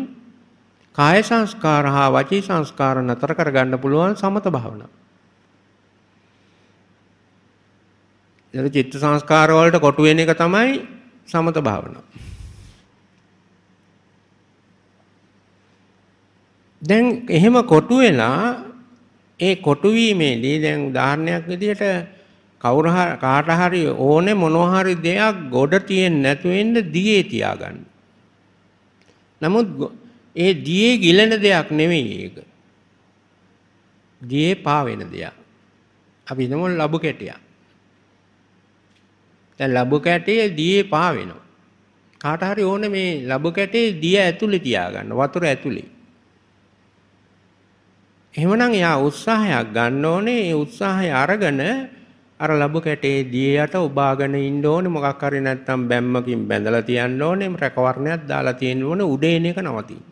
කාය සංස්කාර හා වචී සංස්කාර නතර කරගන්න පුළුවන් සමත භාවනාව. එතන චිත්ත සංස්කාර වලට කොටු වෙන එක තමයි සමත භාවනාව. දැන් එහෙම කොටු වෙලා ඒ කොටු වීමේදී දැන් උදාහරණයක් විදිහට කවුරු කාට හරි ඕනේ මොනවා හරි දෙයක් ගොඩ තියෙන්නේ නැතු වෙන්න දිගේ තියාගන්න. නමුත් ඒ දියේ ගිලෙන දෙයක් නෙවෙයි ඒක. දියේ පාවෙන දෙයක්. අපි හිතමු ලබු කැටයක්. දැන් ලබු කැටේ දියේ පාවෙනවා. කාට හරි ඕනේ මේ ලබු කැටේ දිය ඇතුලේ තියාගන්න වතුර ඇතුලේ. එහෙමනම් එයා උත්සාහයක් ගන්න ඕනේ ඒ උත්සාහය අරගෙන අර ලබු කැටේ දියට ඔබාගෙන ඉන්න ඕනේ මොකක් හරි නැත්නම් බැම්මකින් බැඳලා තියන්න ඕනේ රැකවරණයක් දාලා තියෙන්න ඕනේ උඩ එන එක නවතින්න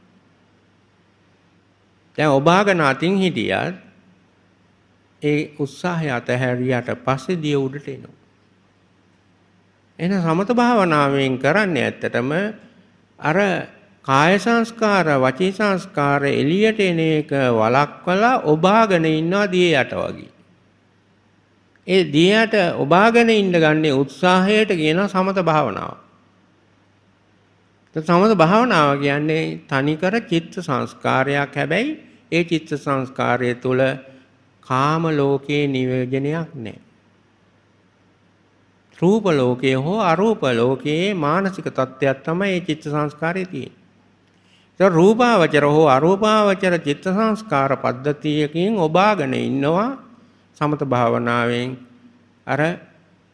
දැන් ඔබාගෙන අතින් හිටියත් ඒ උත්සාහය අතහැරියට පස්සේ දිය උඩට එනවා. එන සමත භාවනාවෙන් කරන්නේ ඇත්තටම අර කාය සංස්කාර වචී සංස්කාර එළියට එන එක වළක්වලා ඔබාගෙන ඉන්නවා දිය යට වගේ. ඒ දියට ඔබාගෙන ඉන්න ගන්නේ උත්සාහයට කියන සමත භාවනාව. සමත භාවනාව කියන්නේ තනිකර චිත්ත සංස්කාරයක් හැබැයි ඒ චිත්ත සංස්කාරය තුළ කාම ලෝකයේ නියෝජනයක් නැහැ. රූප ලෝකයේ හෝ අරූප ලෝකයේ මානසික තත්ත්වයක් තමයි මේ චිත්ත සංස්කාරය තියෙන්නේ. ඒ රූපාවචර හෝ අරූපාවචර චිත්ත සංස්කාර පද්ධතියකින් ඔබාගෙන ඉන්නවා සමත භාවනාවෙන් අර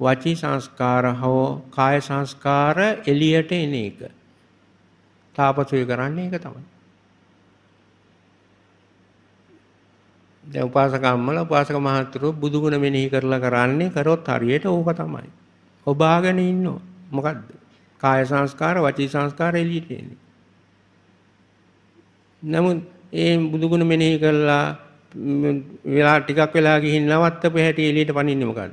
වචී සංස්කාර හෝ කාය සංස්කාර එළියට එන එක. තාපසය කරන්නේ එක තමයි. දැ උපාසකම්මල උපාසක මහත්තුරු බුදුගුණ මෙනෙහි කරලා කරන්නේ කරොත් හරියට ඕක තමයි. ඔබාගෙන ඉන්නවා. මොකක්ද? කාය සංස්කාර, වචී සංස්කාර එළියට එන්නේ. නමුත් ඒ බුදුගුණ මෙනෙහි කරලා වෙලා ටිකක් වෙලා ගිහින් නවත්තපු හැටි එළියට පනින්නේ මොකද්ද?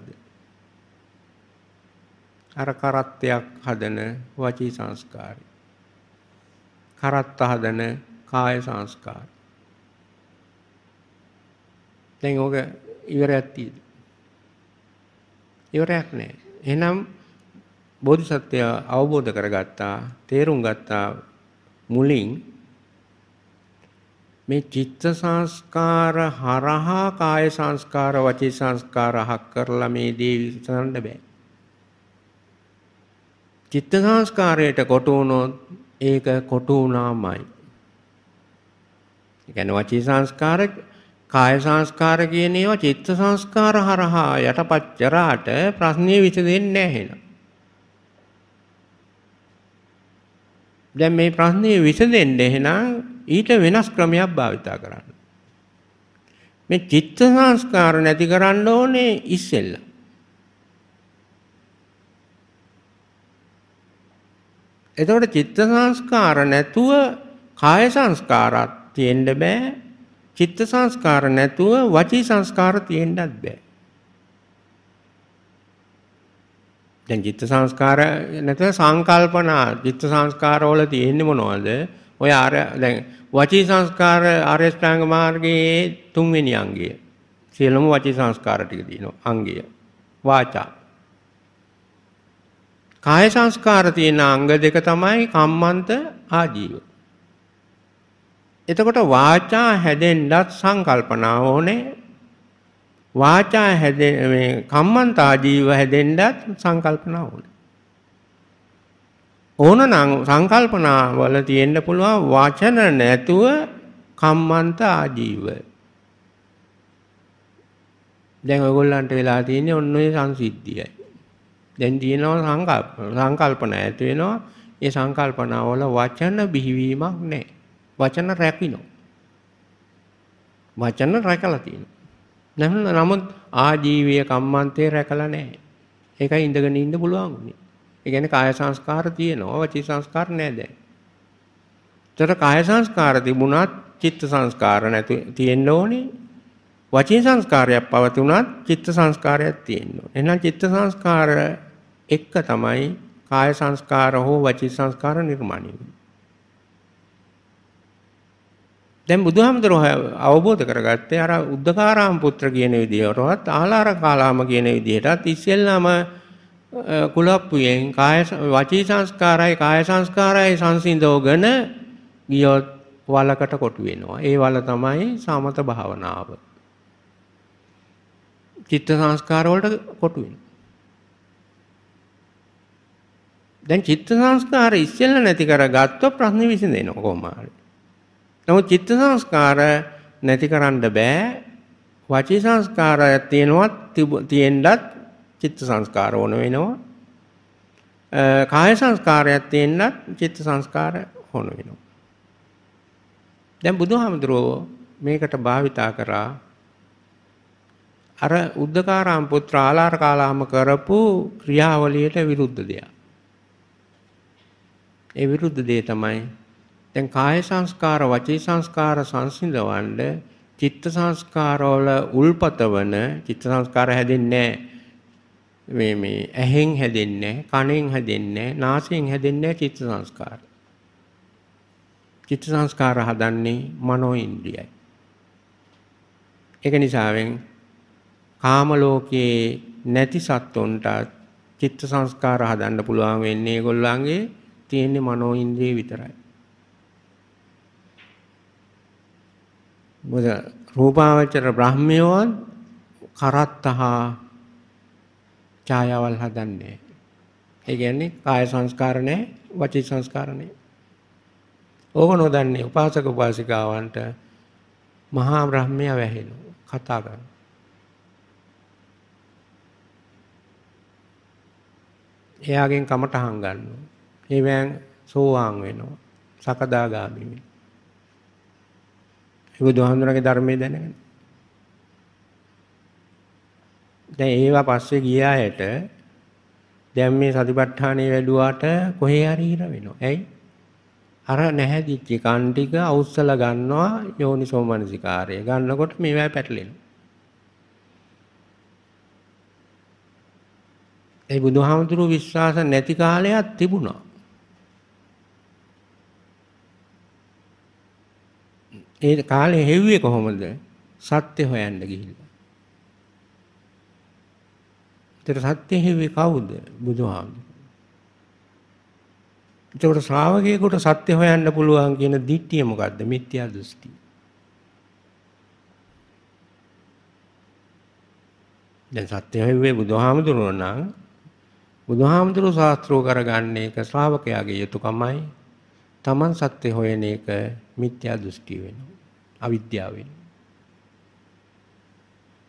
අර කරත්තයක් හදන වචී සංස්කාරය. කරත් හදන කාය සංස්කාර. දැන් ඕක ඉවරයක් තියෙද? ඉවරයක් නැහැ. එහෙනම් බෝධිසත්වය අවබෝධ කරගත්තා, තේරුම් ගත්තා මුලින් මේ චිත්ත සංස්කාර හරහා කාය සංස්කාර වචී සංස්කාර හක් කරලා මේ දේ විසඳන්න බෑ. චිත්ත සංස්කාරයට කොට වුණොත් ඒක කොටු වුණාමයි. ඒ කියන්නේ වචී සංස්කාර, කාය සංස්කාර කියන ඒවා චිත්ත සංස්කාර හරහා යටපත් කරාට ප්‍රශ්නේ විසඳෙන්නේ නැහැ නේද? දැන් මේ ප්‍රශ්නේ විසඳෙන්නේ එහෙනම් ඊට වෙනස් ක්‍රමයක් භාවිතා කරන්න. මේ චිත්ත සංස්කාර නැති කරන්න ඕනේ ඉස්සෙල්ලා. එතකොට චිත්ත සංස්කාර නැතුව කාය සංස්කාරات තියෙන්න බෑ. චිත්ත සංස්කාර නැතුව වචී සංස්කාර තියෙන්නත් බෑ. දැන් චිත්ත සංස්කාර නැත්නම් සංකල්පනා චිත්ත සංස්කාර වල තියෙන්නේ මොනවද? ඔය අර දැන් වචී සංස්කාර ආරියෂ්ඨාංග මාර්ගයේ තුන්වෙනි අංගය. සියලුම වචී සංස්කාර ටික තියෙනවා අංගය. වාචා කාය සංස්කාර තියෙන අංග දෙක තමයි කම්මන්ත ආජීව. එතකොට වාචා හැදෙන්නත් සංකල්පනාව ඕනේ. වාචා හැදෙ මේ කම්මන්ත ආජීව හැදෙන්නත් සංකල්පනාව ඕනේ. ඕනනම් සංකල්පනාවල තියෙන්න පුළුවන් වචන නැතුව කම්මන්ත ආජීව. දැන් ඔයගොල්ලන්ට වෙලා තියෙන්නේ ඔන්න ඔය සංසිද්ධියයි. දැන් තියෙනවා සංකල්ප සංකල්පන ඇති වෙනවා. ඒ සංකල්පනවල වචන බිහිවීමක් නැහැ. වචන රැකිනවා. වචන රැකලා තියෙනවා. නමුත් ආජීවීය කම්මන්තේ රැකලා නැහැ. ඒකයි ඉඳගෙන ඉන්න පුළුවන් උනේ. ඒ කියන්නේ කාය සංස්කාර තියෙනවා වචී සංස්කාර නැහැ දැන්. ඒතර කාය සංස්කාර තිබුණත් චිත්ත සංස්කාර නැති තියෙන්න ඕනේ. වචින් සංස්කාරයක් පවතුනත් චිත්ත සංස්කාරයක් තියෙනවා. එහෙනම් චිත්ත සංස්කාර එක තමයි කාය සංස්කාර හෝ වචී සංස්කාර නිර්මාණය වෙන්නේ. දැන් බුදුහාමුදුරුවෝ අවබෝධ කරගත්තේ අර උද්දකාරාම පුත්‍ර කියන විදිහටවත් ආලාර කාලාම කියන විදිහටත් ඉස්සෙල්ලාම කුලප්පුයෙන් කාය වචී සංස්කාරයි කාය සංස්කාරයි සංසිඳවගෙන ගියොත් වලකට කොටු වෙනවා. ඒ වල තමයි සමත භාවනාව. චිත්ත සංස්කාර වලට කොටු වෙනවා. දැන් චිත්ත සංස්කාර ඉස්සෙල්ල නැති කරගත්තොත් ප්‍රශ්නේ විසඳෙනවා කොහොම හරි. නමුත් චිත්ත සංස්කාර නැති කරන්න බෑ. වාචී සංස්කාරය තියෙනවත් තියෙන්නත් චිත්ත සංස්කාර ඕන වෙනවා. කාය සංස්කාරයක් තියෙන්නත් චිත්ත සංස්කාර ඕන වෙනවා. දැන් බුදුහාමුදුරුවෝ මේකට භාවිතා කරා අර උද්දකාරාම පුත්‍ර ආලාර කාලාම කරපු ක්‍රියාවලියට විරුද්ධ දෙයක්. ඒ විරුද්ධ දේ තමයි දැන් කාය සංස්කාර වචී සංස්කාර සංසිඳවන්න චිත්ත සංස්කාරවල උල්පතවන චිත්ත සංස්කාර හැදෙන්නේ මේ මේ ඇහෙන් හැදෙන්නේ කනෙන් හැදෙන්නේ නාසයෙන් හැදෙන්නේ චිත්ත සංස්කාර. චිත්ත සංස්කාර හදන්නේ මනෝ ඉන්ද්‍රියයි. ඒක නිසාවෙන් කාම ලෝකයේ නැති සත්වොන්ට චිත්ත සංස්කාර හදන්න පුළුවන් වෙන්නේ ඒගොල්ලන්ගේ තියෙන මනෝ ඉන්ද්‍රිය විතරයි. මොකද රූපාවචර බ්‍රහ්මයෝන් කරත්තහා ඡායාවල් හදන්නේ. ඒ කියන්නේ කාය සංස්කාර නැහැ, වචී සංස්කාර නැහැ. ඕක නොදන්නේ උපාසක උපාසිකාවන්ට මහා බ්‍රහ්මයා වැහෙනවා. කතා කරනවා. එයාගෙන් කමටහන් ගන්නවා. ඒවෑන් සෝවාන් වෙනවා. සකදාගාමී වෙනවා. ඒ බුදුහාමුදුරන්ගේ ධර්මයේ දැනගෙන. දැන් ඒවා පස්සේ ගියායට දැන් මේ සතිපට්ඨානේ වැළුවාට කොහේ හරි ඉර වෙනවා. ඇයි? අර නැහැදිච්ච කන් ටික අවුස්සලා ගන්නවා යෝනිසෝමනසිකාරය. ගන්නකොට මේවා පැටලෙනවා. ඒ බුදුහාමුදුරුව විශ්වාස නැති කාලයක් තිබුණා. ඒ කාලේ හෙව්වේ කොහොමද? සත්‍ය හොයන්න ගිහිල්ලා. ඒතර සත්‍ය හෙව්වේ කවුද? බුදුහාමුදුරුව. ඒතර ශ්‍රාවකයෙකුට සත්‍ය හොයන්න පුළුවන් කියන දිට්ඨිය මොකද්ද? මිත්‍යා දෘෂ්ටිය. දැන් සත්‍ය හොයුවේ බුදුහාමුදුරුවෝ නම් බුදුහාමුදුරු ශාස්ත්‍රෝ කරගන්නේ එක ශ්‍රාවකයාගේ යුතුයකමයි. Taman සත්‍ය හොයන එක මිත්‍යා දෘෂ්ටි වෙනවා. අවිද්‍යාව වෙනවා.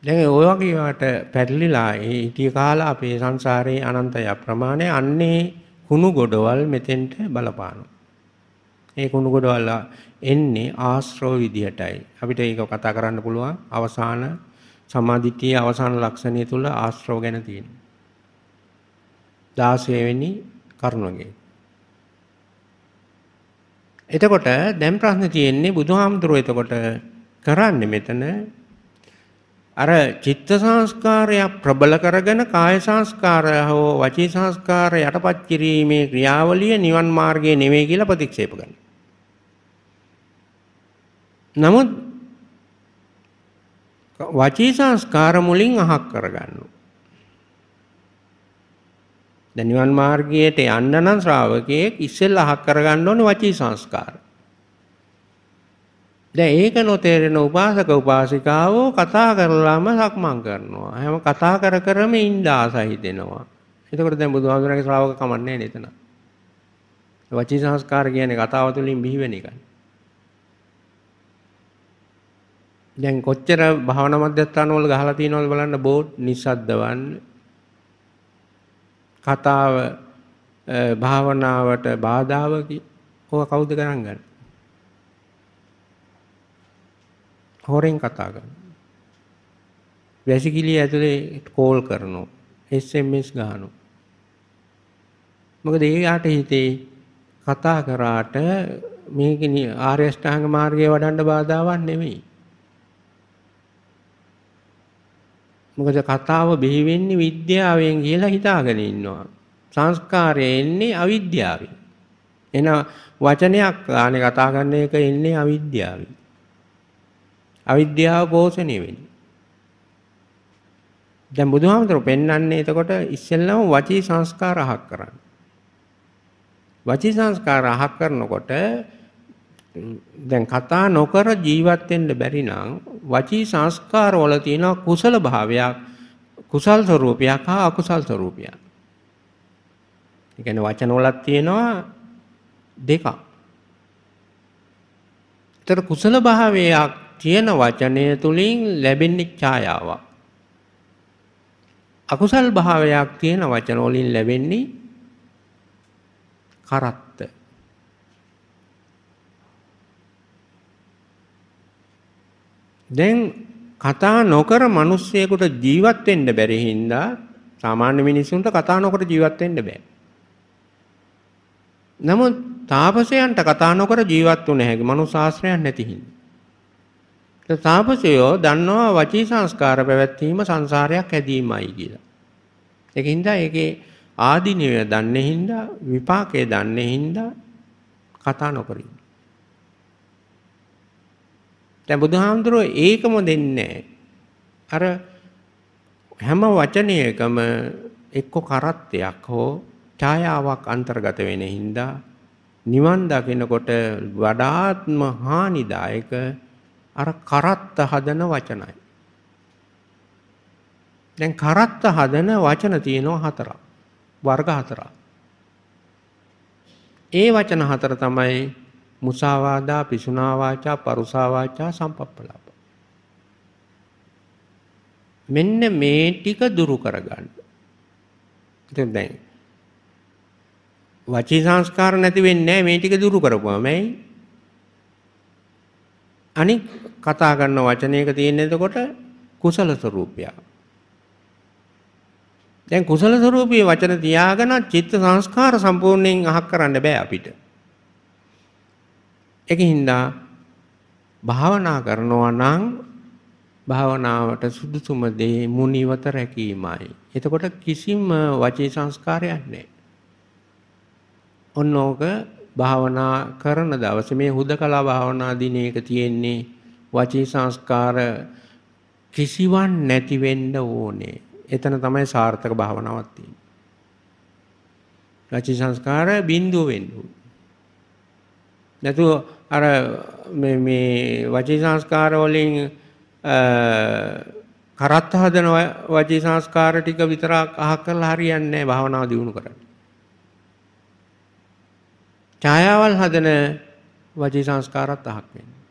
දැන් ඔය වගේ වට පැටලිලා ඉතිය කාලා අපේ සංසාරේ අනන්තය ප්‍රමාණය අන්නේ කුණු ගොඩවල් මෙතෙන්ට බලපානවා. ඒ කුණු ගොඩවල් එන්නේ ආශ්‍රව විදියටයි. අපිට ඒක කතා කරන්න පුළුවන් අවසාන සමාධිත්‍යයේ අවසාන ලක්ෂණය තුල ආශ්‍රව ගැන තියෙනවා. 16වෙනි කරුණගේ. එතකොට දැන් ප්‍රශ්නේ තියෙන්නේ බුදුහාමුදුරුවෝ එතකොට කරන්නේ මෙතන අර චිත්ත සංස්කාරය ප්‍රබල කරගෙන කාය සංස්කාරය හෝ වචී සංස්කාරය යටපත් කිරීමේ ක්‍රියාවලිය නිවන් මාර්ගයේ නෙවෙයි කියලා ප්‍රතික්ෂේප කරනවා. නමුත් වචී සංස්කාර මුලින් අහක් කරගන්නවා. දැන් නිවන් මාර්ගයට යන්න නම් ශ්‍රාවකයෙක් ඉස්සෙල්ලා අහක් කරගන්න ඕනේ වචී සංස්කාර. දැන් ඒක නොතේරෙන උපාසක උපාසිකාවෝ කතා කරලාම සක්මන් කරනවා. හැම කතා කර කරම ඉන්න ආසයි දෙනවා. එතකොට දැන් බුදුහාමුදුරන්ගේ ශ්‍රාවක කමන්නේ නේද එතන? වචී සංස්කාර කියන්නේ කතාව තුළින් බිහිවෙන එකයි. දැන් කොච්චර භාවනා මධ්‍යස්ථානවල ගහලා තියෙනවද බලන්න බෝඩ් නිස්සද්දවන්නේ කතාව භාවනාවට බාධාවක ඕක කවුද ගණන් ගන්න. හොරෙන් කතා කරන. වැසිකිළිය ඇතුලේ කෝල් කරනවා. SMS ගහනවා. මොකද ඒකට හිතේ කතා කරාට මේක ආර්ය අෂ්ටාංග මාර්ගයේ වඩන්න බාධාවක් නෙමෙයි. මොකද කතාව බිහි වෙන්නේ විද්‍යාවෙන් කියලා හිතාගෙන ඉන්නවා. සංස්කාරය එන්නේ අවිද්‍යාවෙන්. එන වචනයක් ආනේ කතා කරන එක එන්නේ අවිද්‍යාවෙන්. අවිද්‍යාව පෝෂණය වෙන්නේ. දැන් බුදුහාමතුරු පෙන්වන්නේ එතකොට ඉස්සෙල්ලම වචී සංස්කාර අහක් කරන්න. වචී සංස්කාර අහක් කරනකොට දැන් කතා නොකර ජීවත් වෙන්න බැරි නම් වචී සංස්කාරවල තියෙන කුසල භාවයක් කුසල් ස්වરૂපයක් හා අකුසල් ස්වરૂපයක්. ඒ කියන්නේ වචනවලත් තියෙනවා දෙකක්. ඒතර කුසල භාවයක් තියෙන වචනය තුලින් ලැබෙන්නේ ඡායාවක්. අකුසල් භාවයක් තියෙන වචන වලින් ලැබෙන්නේ කරත් දැන් කතා නොකර මිනිස්සෙකුට ජීවත් වෙන්න බැරි හින්දා සාමාන්‍ය මිනිසුන්ට කතා නොකර ජීවත් වෙන්න බෑ. නමුත් තාපසයන්ට කතා නොකර ජීවත් වුණ හැකි මනුසාස්ත්‍රයක් නැති හින්දා. තාපසයෝ දන්නවා වචී සංස්කාර පැවැත්වීම සංසාරයක් ඇදීමයි කියලා. ඒක හින්දා ඒකේ ආධිනිය දන්නේ හින්දා විපාකය දන්නේ හින්දා කතා නොකරින්. දැන් බුදුහාමුදුරුවෝ ඒකම දෙන්නේ අර හැම වචනයකම එක්ක කරත්තයක් හෝ ඡායාවක් අන්තර්ගත වෙන හින්දා නිවන් දකිනකොට වඩාත්ම හානිදායක අර කරත්ත හදන වචනයි. දැන් කරත්ත හදන වචන තියෙනවා හතරක්. වර්ග හතරක්. ඒ වචන හතර තමයි මුසාවාදා පිසුනාවාචා පරුසාවාචා සම්පප්පලාප. මෙන්න මේ ටික දුරු කරගන්න. ඉතින් දැන් වචී සංස්කාර නැති වෙන්නේ නැහැ මේ ටික දුරු කරපුවම ඇයි? අනික කතා කරන වචනයක තියෙන එතකොට කුසල ස්වરૂපය. දැන් කුසල ස්වરૂපී වචන තියාගෙන චිත්ත සංස්කාර සම්පූර්ණයෙන් අහක් කරන්න බෑ අපිට. ඒකින් දා භාවනා කරනවා නම් භාවනාවට සුදුසුම දේ මුනිවත රැකීමයි. එතකොට කිසිම වචී සංස්කාරයක් නැහැ. ඔන්න ඕක භාවනා කරන දවසේ මේ හුදකලා භාවනා දිනයක තියෙන්නේ වචී සංස්කාර කිසිවන් නැති වෙන්න ඕනේ. එතන තමයි සාර්ථක භාවනාවක් තියෙන්නේ. වචී සංස්කාර බිඳුව වෙන්න ඕනේ. නැතුව අර මේ වචී සංස්කාර වලින් කරත් හදන වචී සංස්කාර ටික විතරක් අහක් කරලා හරියන්නේ නැහැ භාවනාව දියුණු කරන්න. ඡායාවල් හදන වචී සංස්කාරත් අහක් වෙනවා.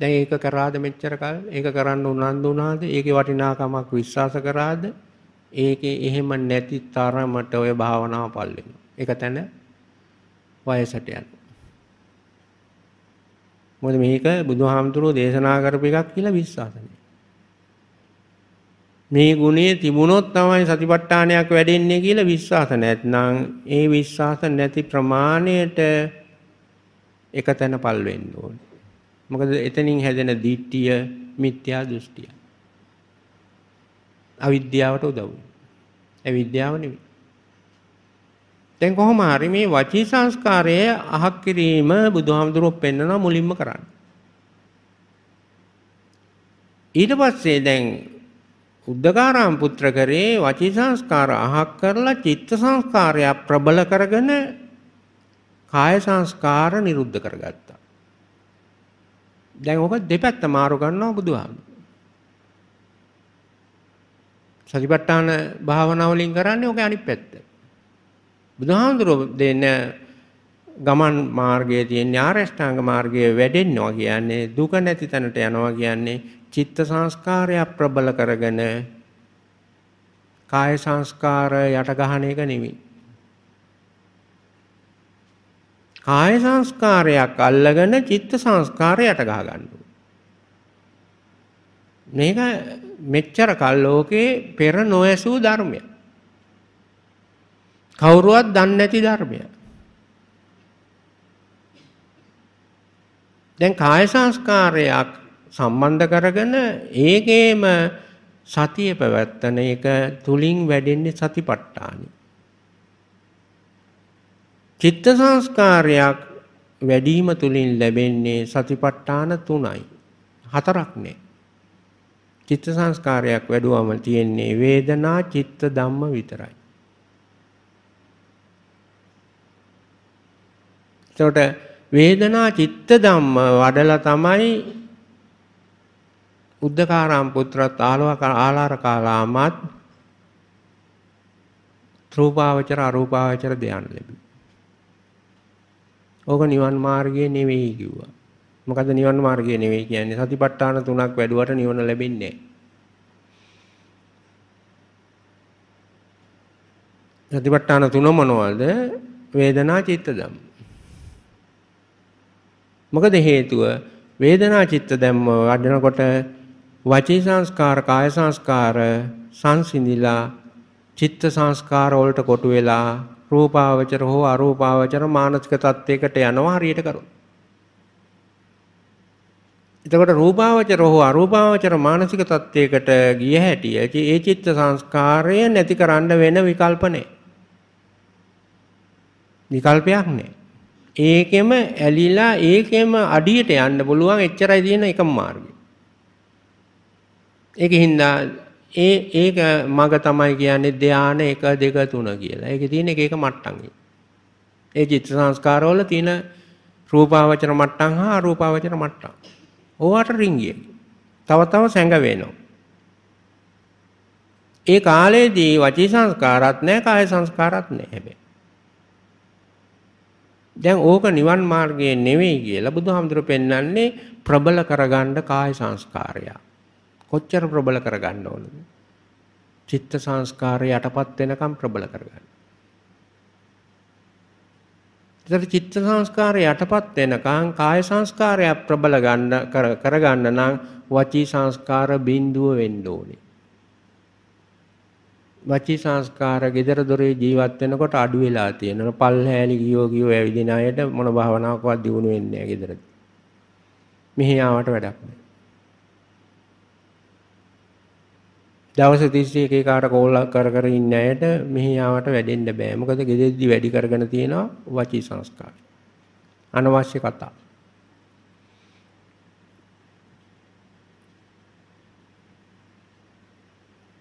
දැන් ඒක කරාද මෙච්චර කල්? ඒක කරන්න උනන්දු වුණාද? ඒකේ වටිනාකමක් විශ්වාස කරාද? ඒකේ එහෙම නැති තරමට ඔය භාවනාව පල් වෙනවා. ඒක තැන වයසට යන. මොකද මේක බුදුහාමුදුරුවෝ දේශනා කරපු එකක් කියලා විශ්වාසනය. මේ ගුණය තිබුණොත් තමයි සතිපට්ඨානයක් වැඩෙන්නේ කියලා විශ්වාස නැත්නම් ඒ විශ්වාස නැති ප්‍රමාණයට එක තැන පල් වෙන්න ඕනේ. මොකද එතනින් හැදෙන දිට්ඨිය මිත්‍යා දෘෂ්ටිය. අවිද්‍යාවට උදව් වෙනවා. ඒ විද්‍යාව නෙවෙයි. දැන් කොහොම හරි මේ වචී සංස්කාරය අහක් කිරීම බුදුහාමුදුරුවෝ පෙන්වන මුලින්ම කරන්න. ඊට පස්සේ දැන් උද්දකාරාම පුත්‍ර කරේ වචී සංස්කාර අහක් කරලා චිත්ත සංස්කාරය ප්‍රබල කරගෙන කාය සංස්කාර නිරුද්ධ කරගත්තා. දැන් ඔබ දෙපැත්ත මාරු ගන්නවා බුදුහාමුදුරුවෝ. සතිපට්ඨාන භාවනාවලින් කරන්නේ ඔක අනිත් පැත්ත. බුදුහාඳුරෝ දෙන ගමන් මාර්ගයේ තියෙන ආරෂ්ඨාංග මාර්ගයේ වැඩෙන්නවා කියන්නේ දුක නැති තැනට යනවා කියන්නේ චිත්ත සංස්කාරය ප්‍රබල කරගෙන කාය සංස්කාර යට ගහන එක නෙමෙයි. කාය සංස්කාරයක් අල්ලගෙන චිත්ත සංස්කාරය යට ගහ ගන්නවා. මේක මෙච්චර කල් ලෝකේ පෙර නොඇසූ ධර්මයක්. කවුරුවත් දන්නේ නැති ධර්මයක්. දැන් කාය සංස්කාරයක් සම්බන්ධ කරගෙන ඒකේම සතිය පැවැත්තන එක තුලින් වැඩෙන්නේ සතිපට්ඨානයි. චිත්ත සංස්කාරයක් වැඩිම තුලින් ලැබෙන්නේ සතිපට්ඨාන තුනයි. හතරක් නෑ. චිත්ත සංස්කාරයක් වැඩුවම තියෙන්නේ වේදනා, චිත්ත, ධම්ම විතරයි. එතකොට වේදනා චිත්ත ධම්ම වඩලා තමයි උද්දකාරාම පුත්‍රත් ආලාරකාලාමත් රූපාවචර අරූපාවචර ධ්‍යාන ලැබුවා. ඕක නිවන් මාර්ගයේ නෙවෙයි කිව්වා. මොකද නිවන් මාර්ගයේ නෙවෙයි කියන්නේ සතිපට්ඨාන තුනක් වැඩුවට නිවන ලැබෙන්නේ නැහැ. සතිපට්ඨාන තුන මොනවද? වේදනා චිත්ත ධම්ම. මොකද හේතුව වේදනා චිත්ත දැම්ම වඩනකොට වචී සංස්කාර කාය සංස්කාර සංසිඳිලා චිත්ත සංස්කාර වලට කොටු වෙලා රූපාවචර හෝ අරූපාවචර මානසික තත්යකට යනවා හරියට කරොත්. එතකොට රූපාවචර හෝ අරූපාවචර මානසික තත්යකට ගිය හැටිය ඒ චිත්ත සංස්කාරය නැති කරන්න වෙන විකල්ප නැහැ. විකල්පයක් නැහැ. ඒකෙම ඇලිලා ඒකෙම අඩියට යන්න පුළුවන් එච්චරයි තියෙන එකම මාර්ගය. ඒක හින්දා ඒ ඒක මග තමයි කියන්නේ ධාන 1 2 3 කියලා. ඒකේ තියෙන එක එක මට්ටම්. ඒ චිත්ත සංස්කාරවල තියෙන රූපාවචර මට්ටම් හා අරූපාවචර මට්ටම්. ඕවට රිංගිය. තව තව සැඟ වෙනවා. ඒ කාලේදී වචී සංස්කාරත් නැහැ කාය සංස්කාරත් නැහැ හැබැයි. දැන් ඕක නිවන් මාර්ගයේ නෙවෙයි කියලා බුදුහාමුදුරු පෙන්වන්නේ ප්‍රබල කරගන්න කාය සංස්කාරය. කොච්චර ප්‍රබල කරගන්න ඕනද? චිත්ත සංස්කාරය යටපත් වෙනකම් ප්‍රබල කරගන්න. ඒතර චිත්ත සංස්කාරය යටපත් වෙනකම් කාය සංස්කාරය ප්‍රබල ගන්න කරගන්න නම් වචී සංස්කාර බිඳුව වෙන්න ඕනේ. වචී සංස්කාර gedara dore ජීවත් වෙනකොට අඩු වෙලා තියෙනවා. පල්හැලි ගියෝ ගියෝ ඇවිදින අයට මොන භාවනාවක්වත් දියුණු වෙන්නේ නැහැ gedara. මෙහි ආවට වැඩක් නැහැ. දවස් 30 එක එකාට කෝල් කර කර ඉන්න අයට මෙහි ආවට වැඩෙන්න බෑ. මොකද gededdi වැඩි කරගෙන තියෙනවා වචී සංස්කාර. අනවශ්‍ය කතා.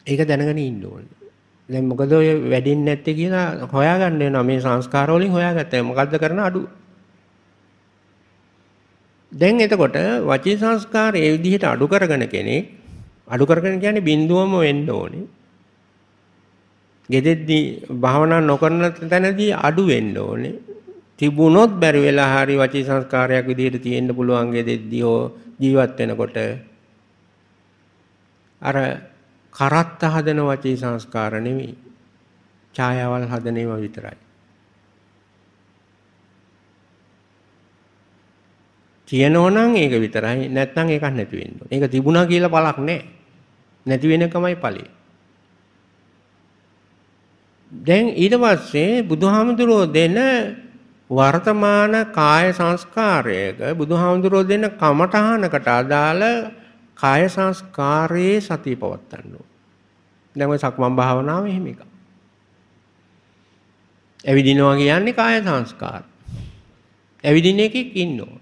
ඒක දැනගෙන ඉන්න ඕනේ. දැන් මොකද ඔය වැඩෙන්නේ නැත්තේ කියලා හොයාගන්න වෙනවා මේ සංස්කාර වලින් හොයාගත්තා. මොකද්ද කරන අඩු? දැන් එතකොට වචී සංස්කාර ඒ විදිහට අඩු කරගෙන කෙනෙක් අඩු කරගෙන කියන්නේ බිඳුවම වෙන්න ඕනේ. gededdi භාවනා නොකරන තැනදී අඩු වෙන්න ඕනේ. තිබුණොත් බැරි වෙලා හරි වචී සංස්කාරයක් විදිහට තියෙන්න පුළුවන් gededdi හෝ ජීවත් වෙනකොට අර කරත්ත හදන වචී සංස්කාර නෙමෙයි. ඡායාවල් හදන ඒවා විතරයි. තියෙනවනම් ඒක විතරයි නැත්නම් ඒකක් නැති වෙන්න ඕනේ. ඒක තිබුණා කියලා පළක් නැහැ. නැති වෙනකමයි ඵලෙ. දැන් ඊට පස්සේ බුදුහාමුදුරෝ දෙන වර්තමාන කාය සංස්කාරයක බුදුහාමුදුරෝ දෙන කමඨහනකට අදාළ කාය සංස්කාරයේ සතිය පවත්තන්න ඕන. දැන් ඔය සක්මන් භාවනාව එහෙම එකක්. ඇවිදිනවා කියන්නේ කාය සංස්කාර. ඇවිදින එකෙක් ඉන්නවා.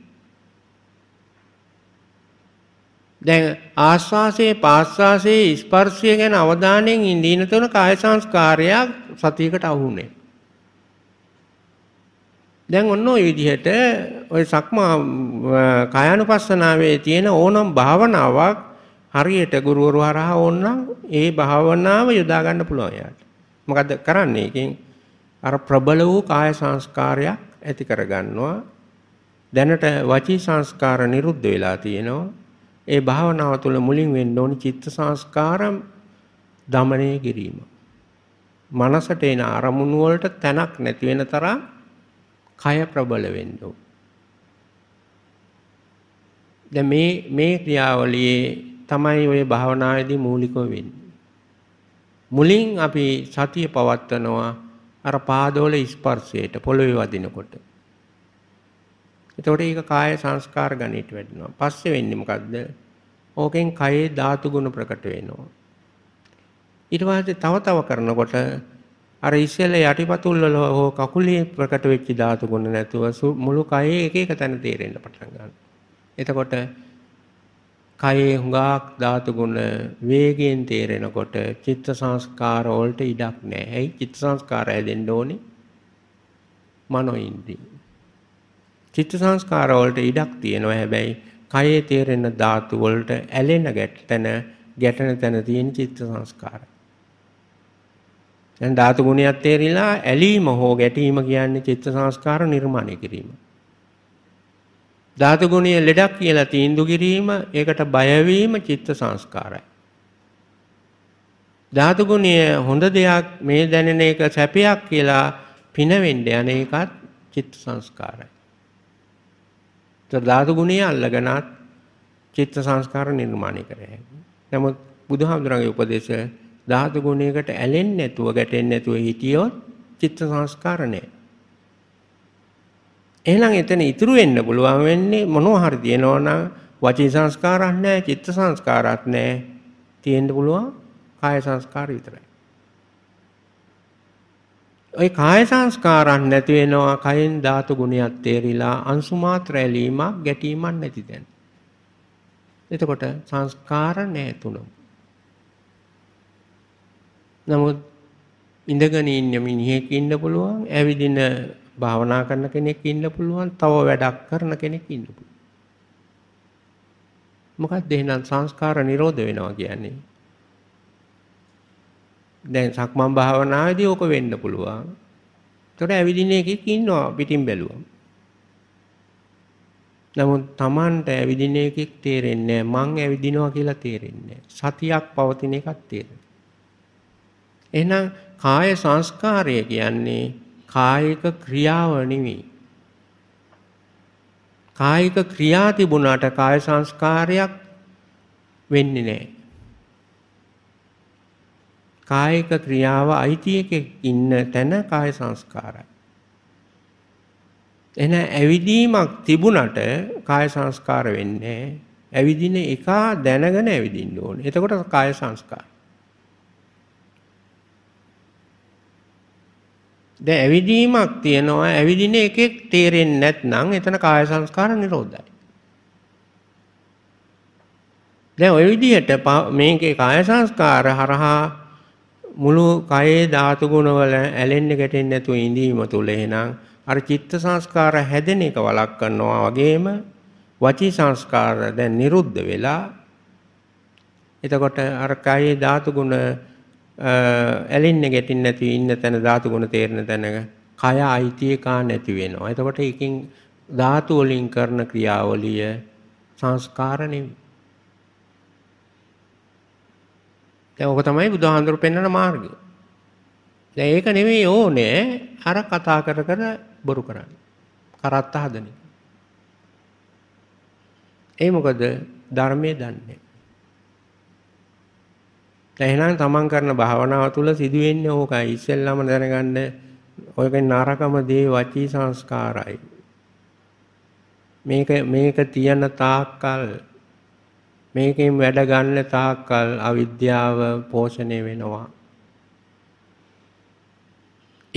දැන් ආස්වාසේ පාස්වාසේ ස්පර්ශය ගැන අවධානයෙන් ඉඳින තුන කාය සංස්කාරයක් සතියකට අහුනේ. දැන් ඔන්න ඔය විදිහට ඔය සක්මා කායानुපස්සනාවේ තියෙන ඕනම් භාවනාවක් හරියට ගුරුවරු හරහා ඕනනම් ඒ භාවනාව යොදා ගන්න පුළුවන් යාට. මොකද කරන්නේ? එකෙන් අර ප්‍රබල වූ කාය සංස්කාරයක් ඇති කරගන්නවා. දැනට වචී සංස්කාර නිරුද්ධ වෙලා තියෙනවා. ඒ භාවනාව තුළ මුලින් වෙන්න ඕනි චිත්ත සංස්කාර දමණය කිරීම. මනසට එන අරමුණු වලට තැනක් නැති වෙන තරම් කය ප්‍රබල වෙන්න ඕන. මේ මේ ක්‍රියාවලියේ තමයි ওই භාවනාවේදී මූලිකව වෙන්නේ. මුලින් අපි සතිය පවත්වනවා අර පාදවල ස්පර්ශයට පොළවේ වදිනකොට. එතකොට ඒක කාය සංස්කාර ගණයට වැඩිනවා. පස්සේ වෙන්නේ මොකද්ද? ඕකෙන් කයේ ධාතු ගුණ ප්‍රකට වෙනවා. ඊට පස්සේ තව තව කරනකොට අර ඉස්සෙල්ල යටිපතුල් වල හෝ කකුලේ ප්‍රකට වෙච්ච ධාතු ගුණ නැතුව මුළු කයේ එක එක තැන තේරෙන්න පටන් ගන්නවා. එතකොට කයේ හුඟක් ධාතු ගුණ වේගයෙන් තේරෙනකොට චිත්ත සංස්කාර වලට ඉඩක් නැහැ. ඇයි චිත්ත සංස්කාර හැදෙන්න ඕනේ? මනෝ ඉන්ද්‍රිය. චිත්ත සංස්කාර වලට ඉඩක් තියෙනවා හැබැයි කයේ තේරෙන ධාතු වලට ඇලෙන ගැටෙන ගැටෙන තැන තියෙන චිත්ත සංස්කාරය. දැන් ධාතු ගුණයක් තේරිලා ඇලීම හෝ ගැටීම කියන්නේ චිත්ත සංස්කාර නිර්මාණය කිරීම. ධාතු ගුණය ලෙඩක් කියලා තීන්දුව කිරීම ඒකට බය චිත්ත සංස්කාරයි. ධාතු ගුණය හොඳ දෙයක් මේ දැනෙන එක සැපයක් කියලා පිනවෙන්න යන එකත් චිත්ත සංස්කාරයි. ධාතු ගුණය අල්ලගෙනත් චිත්ත සංස්කාර නිර්මාණය කර හැකියි. නමුත් බුදුහාමුදුරන්ගේ උපදේශය ධාතු ගුණයකට ඇලෙන්නේ නැතුව ගැටෙන්නේ නැතුව හිටියොත් චිත්ත සංස්කාර නැහැ. එහෙනම් එතන ඉතුරු වෙන්න පුළුවන් වෙන්නේ මොනවා හරි තියෙනවනම් වචී සංස්කාරක් නැහැ, චිත්ත සංස්කාරක් නැහැ. තියෙන්න පුළුවන් කාය සංස්කාර විතරයි. ওই කාය සංස්කාරක් නැති වෙනවා කයෙන් ධාතු ගුණයක් තේරිලා අංශු මාත්‍ර ඇලීමක් ගැටීමක් නැති තැන. එතකොට සංස්කාර නැහැ තුනම. නමුත් ඉඳගෙන ඉන්න මිනිහෙක් ඉන්න පුළුවන්, ඇවිදින භාවනා කරන කෙනෙක් ඉන්න පුළුවන්, තව වැඩක් කරන කෙනෙක් ඉන්න පුළුවන්. මොකක්ද එහෙනම් සංස්කාර නිරෝධ වෙනවා කියන්නේ? දැන් සක්මන් භාවනාවේදී ඕක වෙන්න පුළුවන්. ඒතකොට ඇවිදින එකෙක් ඉන්නවා පිටින් බැලුවම. නමුත් Tamanට ඇවිදින එකෙක් තේරෙන්නේ මං ඇවිදිනවා කියලා තේරෙන්නේ සතියක් පවතින එකක් තේරෙන්නේ. එහෙනම් කාය සංස්කාරය කියන්නේ කායික ක්‍රියාව නෙවෙයි. කායික ක්‍රියා තිබුණාට කාය සංස්කාරයක් වෙන්නේ නැහැ. කායික ක්‍රියාව අයිතියක ඉන්න තැන කාය සංස්කාරයි. එන ඇවිදීමක් තිබුණට කාය සංස්කාර වෙන්නේ ඇවිදින එක දැනගෙන ඇවිදින්න ඕනේ. එතකොට කාය සංස්කාර. දැන් ඇවිදීමක් තියෙනවා ඇවිදින එකෙක් තේරෙන්නේ නැත්නම් එතන කාය සංස්කාර නිරෝධයි දැන් ওই විදිහට මේකේ කාය සංස්කාර හරහා මුළු කයේ ධාතු ගුණවල ඇලෙන්න ගැටෙන්න නැතුව ඉඳීම තුල එහෙනම් අර චිත්ත සංස්කාර හැදෙන එක වලක් කරනවා වගේම වචී සංස්කාර දැන් නිරුද්ධ වෙලා එතකොට අර කයේ ධාතු ගුණ ඇලෙන්නේ ගැටෙන්නේ නැති ඉන්න තැන ධාතු ගුණ තේරෙන තැනක කය අයිතියකා නැති වෙනවා. එතකොට එකකින් ධාතු වලින් කරන ක්‍රියාවලිය සංස්කාර නෙවෙයි. දැන් ඔක තමයි බුදුහාඳුර පෙන්වන මාර්ගය. දැන් ඒක නෙවෙයි ඕනේ අර කතා කර කර බොරු කරන්නේ. කරත්ත හදන්නේ. ඒ මොකද ධර්මයේ දන්නේ එහෙනම් තමන් කරන භාවනාව තුළ සිදුවෙන්නේ ඕකයි. ඉස්සෙල්ලාම දැනගන්න ඔයකෙන් නරකම දේ වචී සංස්කාරයි. මේක මේක තියන තාක්කල් මේකෙන් වැඩ ගන්න තාක්කල් අවිද්‍යාව පෝෂණය වෙනවා.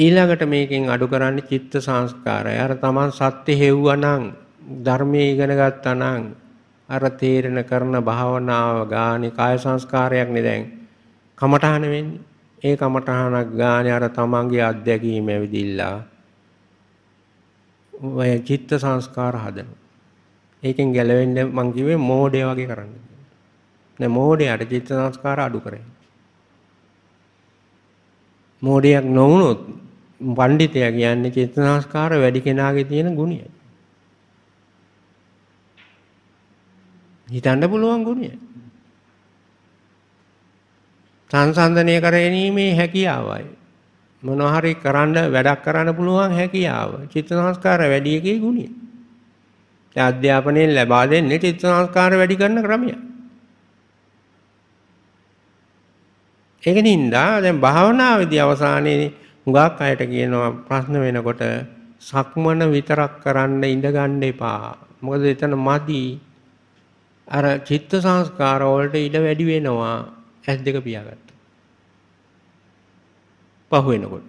ඊළඟට මේකෙන් අඩු කරන්නේ චිත්ත සංස්කාරය. අර තමන් සත්‍ය හෙව්වනම් ධර්මයේ ඉගෙන ගත්තා නම් අර තේරෙන කරන භාවනාව ගානේ කාය සංස්කාරයක් නේ දැන්. කමටහන වෙන්නේ. ඒ කමටහනක් ගානේ අර තමන්ගේ අත්දැකීම ඇවිදිලා ඔය චිත්ත සංස්කාර හදනවා. ඒකෙන් ගැලවෙන්න මං කිව්වේ මෝඩය වගේ කරන්න. නෑ මෝඩයට චිත්ත සංස්කාර අඩු කරේ. මෝඩයක් නොවුනොත් පඬිතයා කියන්නේ චිත්ත සංස්කාර වැඩි කෙනාගේ තියෙන ගුණයයි. හිතන්න පුළුවන් ගුණයයි. සංසන්ධනය කර ගැනීමේ හැකියාවයි. මොනහරි කරන්න වැඩක් කරන්න පුළුවන් හැකියාව. චිත්ත සංස්කාර වැඩි එකේ ගුණය. අධ්‍යාපනයෙන් ලබා දෙන්නේ චිත්ත සංස්කාර වැඩි කරන ක්‍රමය. ඒක නින්දා දැන් භාවනාවේදී අවසානයේ හුඟක් අයට කියනවා ප්‍රශ්න වෙනකොට සක්මන විතරක් කරන්න ඉඳගන්න එපා. මොකද එතන මදි අර චිත්ත සංස්කාර වලට ඉඩ වැඩි වෙනවා. ඇස් දෙක පියාගත්ත. පහුවෙනකොට.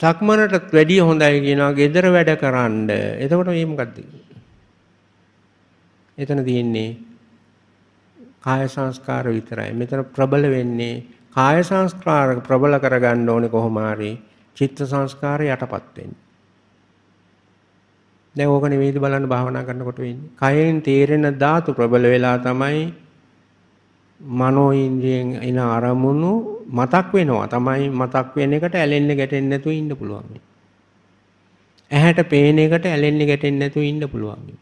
සක්මනටත් වැඩිය හොඳයි කියනවා ගෙදර වැඩ කරන්න. එතකොට මේ මොකද්ද? එතන තියෙන්නේ කාය සංස්කාර විතරයි. මෙතන ප්‍රබල වෙන්නේ කාය සංස්කාර ප්‍රබල කරගන්න ඕනේ කොහොම හරි චිත්ත සංස්කාර යටපත් වෙන්න. දැන් ඕක නෙවෙයිද බලන්න භාවනා කරනකොට වෙන්නේ. කයෙන් තේරෙන ධාතු ප්‍රබල වෙලා තමයි මනෝ ඉන්ද්‍රියෙන් එන අරමුණු මතක් වෙනවා. තමයි මතක් වෙන එකට ඇලෙන්න ගැටෙන්න නැතුව ඉන්න පුළුවන්. ඇහැට පේන එකට ඇලෙන්න ගැටෙන්න නැතුව ඉන්න පුළුවන්.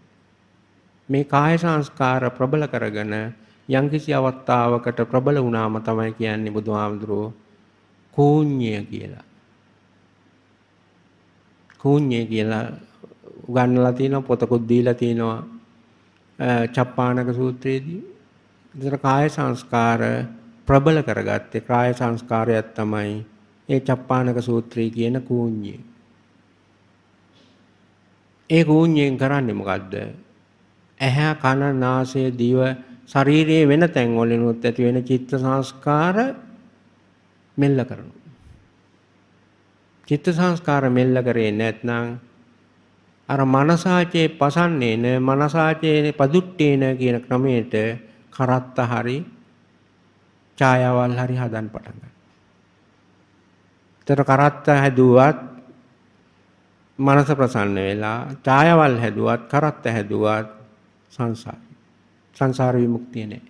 මේ කාය සංස්කාර ප්‍රබල කරගෙන යම්කිසි අවස්ථාවකට ප්‍රබල වුණාම තමයි කියන්නේ බුදුහාමුදුරුවෝ කූඤ්ඤය කියලා. කූඤ්ඤය කියලා උගන්වලා තියෙනවා පොතකුත් දීලා තියෙනවා චප්පානක සූත්‍රයේදී විතර කාය සංස්කාර ප්‍රබල කරගත්තේ කාය සංස්කාරයක් තමයි ඒ චප්පානක සූත්‍රය කියන කූඤ්ඤේ. ඒ කූඤ්ඤයෙන් කරන්නේ මොකද්ද? ඇහැ කන නාසය දිව ශරීරයේ වෙන තැන් වලිනුත් ඇති වෙන චිත්ත සංස්කාර මෙල්ල කරනවා. චිත්ත සංස්කාර මෙල්ල කරේ නැත්නම් අර මනසාචේ පසන්නේන මනසාචේ පදුට්ටේන කියන ක්‍රමයට කරත්ත හරි ඡායාවල් හරි හදන්න පටන් ගන්නවා. ඒතර කරත්ත හැදුවත් මනස ප්‍රසන්න වෙලා ඡායාවල් හැදුවත් කරත්ත හැදුවත් සංසාර සංසාර විමුක්තිය නෑ.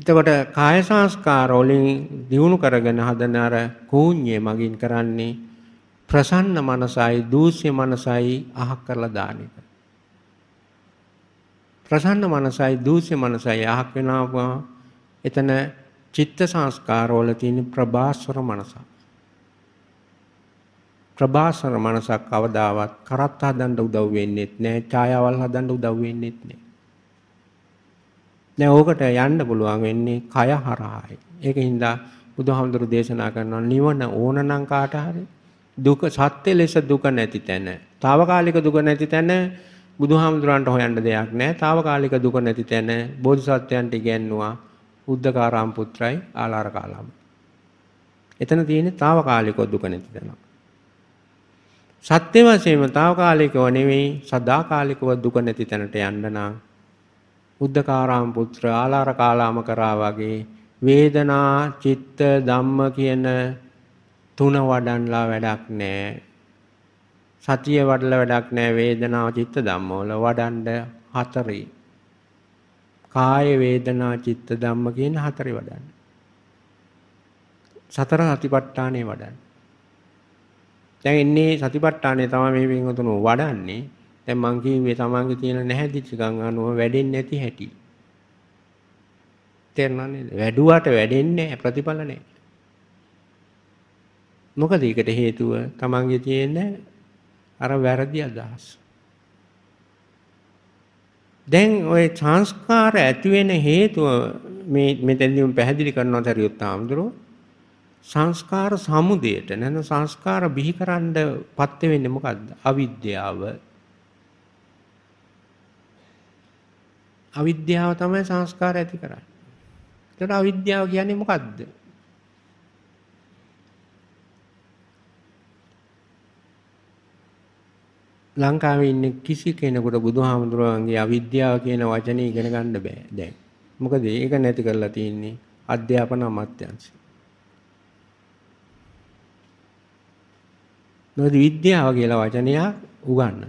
එතකොට කාය සංස්කාර වලින් දිනු කරගෙන හදන අර කෝඤ්ඤය මගින් කරන්නේ ප්‍රසන්න මනසයි දූෂ්‍ය මනසයි අහක් කරලා දාන එක. ප්‍රසන්න මනසයි දූෂ්‍ය මනසයි යහක් වෙනවා එතන චිත්ත සංස්කාරවල තියෙන ප්‍රභාස්වර මනසක් ප්‍රභාස්වර මනසක් කවදාවත් කරත් හදන්න උදව් වෙන්නේත් නැහැ ඡායාවල් හදන්න උදව් වෙන්නේත් නැහැ දැන් ඕකට යන්න පුළුවන් වෙන්නේ කය හරහායි ඒකින්ද බුදුහාමුදුරු දේශනා කරනවා නිවන ඕන නම් කාට හරි දුක සත්‍ය ලෙස දුක නැති තැන తాවකාලික දුක නැති තැන බුදුහාමුදුරන්ට හොයන්න දෙයක් නැහැ. తాවකාලික දුක නැති තැන බෝධිසත්වයන්ට ඉගැන්නුවා උද්දකාරාම් පුත්‍රයි ආලාරකාලාම. එතන තියෙන්නේ తాවකාලික දුක නැති තැන. සත්‍ය වශයෙන්ම తాවකාලිකව නෙවෙයි සදාකාලිකව දුක නැති තැනට යන්න නම් උද්දකාරාම් පුත්‍ර ආලාරකාලාම කරා වගේ වේදනා චිත්ත ධම්ම කියන තුන වඩන්ලා වැඩක් නැහැ. සතිය වඩලා වැඩක් නෑ වේදනා චිත්ත ධම්මවල වඩන්ඩ හතරයි. කාය වේදනා චිත්ත ධම්ම කියන හතරේ වඩන්න. සතර සතිපට්ඨානේ වඩන්න. දැන් ඉන්නේ සතිපට්ඨානේ තමයි මේ වින්තුණු වඩන්නේ. දැන් මං කිව්වේ තමන්ගේ තියෙන නැහැදිච්ච ගම් අනුව වැඩෙන්නේ නැති හැටි. තේරෙනවද? වැඩුවාට වැඩෙන්නේ ප්‍රතිඵල නැහැ. මොකද ඒකට හේතුව තමන්ගේ තියෙන අර වැරදි අදහස්. දැන් ওই සංස්කාර ඇති වෙන හේතුව මේ මෙතෙන්දී පැහැදිලි කරනවා තරියොත් ආමඳුරෝ සංස්කාර සමුදයට නැන සංස්කාර බිහිකරන්න පත් වෙන්නේ මොකද්ද? අවිද්‍යාව. අවිද්‍යාව තමයි සංස්කාර ඇති කරන්නේ. ඒතර අවිද්‍යාව කියන්නේ මොකද්ද? ලංකාවේ ඉන්න කිසි කෙනෙකුට බුදුහාමුදුරුවන්ගේ අවිද්‍යාව කියන වචනේ ඉගෙන ගන්න බෑ දැන්. මොකද ඒක නැති කරලා තියෙන්නේ අධ්‍යාපන අමාත්‍යාංශය. නොද විද්‍යාව කියලා වචනය උගන්න.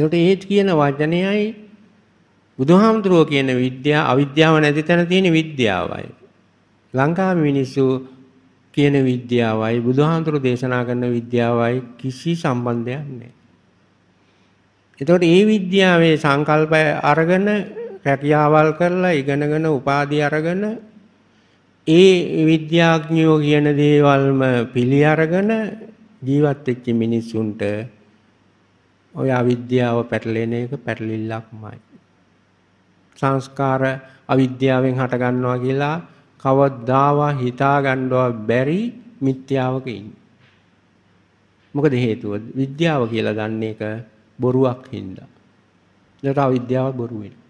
ඒකට ඒත් කියන වචනයයි බුදුහාමුදුරුවෝ කියන විද්‍යාව අවිද්‍යාව නැති තැන තියෙන විද්‍යාවයි. ලංකාවේ මිනිස්සු කියන විද්‍යාවයි බුදුහාමුදුරු දේශනා කරන විද්‍යාවයි කිසි සම්බන්ධයක් නැහැ. එතකොට ඒ විද්‍යාවේ සංකල්පය අරගෙන රැකියාවල් කරලා ඉගෙනගෙන උපාධි අරගෙන ඒ විද්‍යාඥයෝ කියන දේවල්ම පිළි අරගෙන ජීවත් වෙච්ච මිනිසුන්ට ඔය අවිද්‍යාව පැටලෙන එක පැටලිල්ලක්මයි. සංස්කාර අවිද්‍යාවෙන් හටගන්නවා කියලා කවදාවා හිතා ගන්නවා බැරි මිත්‍යාවක ඉන්න. මොකද හේතුව විද්‍යාව කියලා ගන්න එක බොරුවක් හින්දා. ඒකට අවිද්‍යාව බොරු වෙනවා.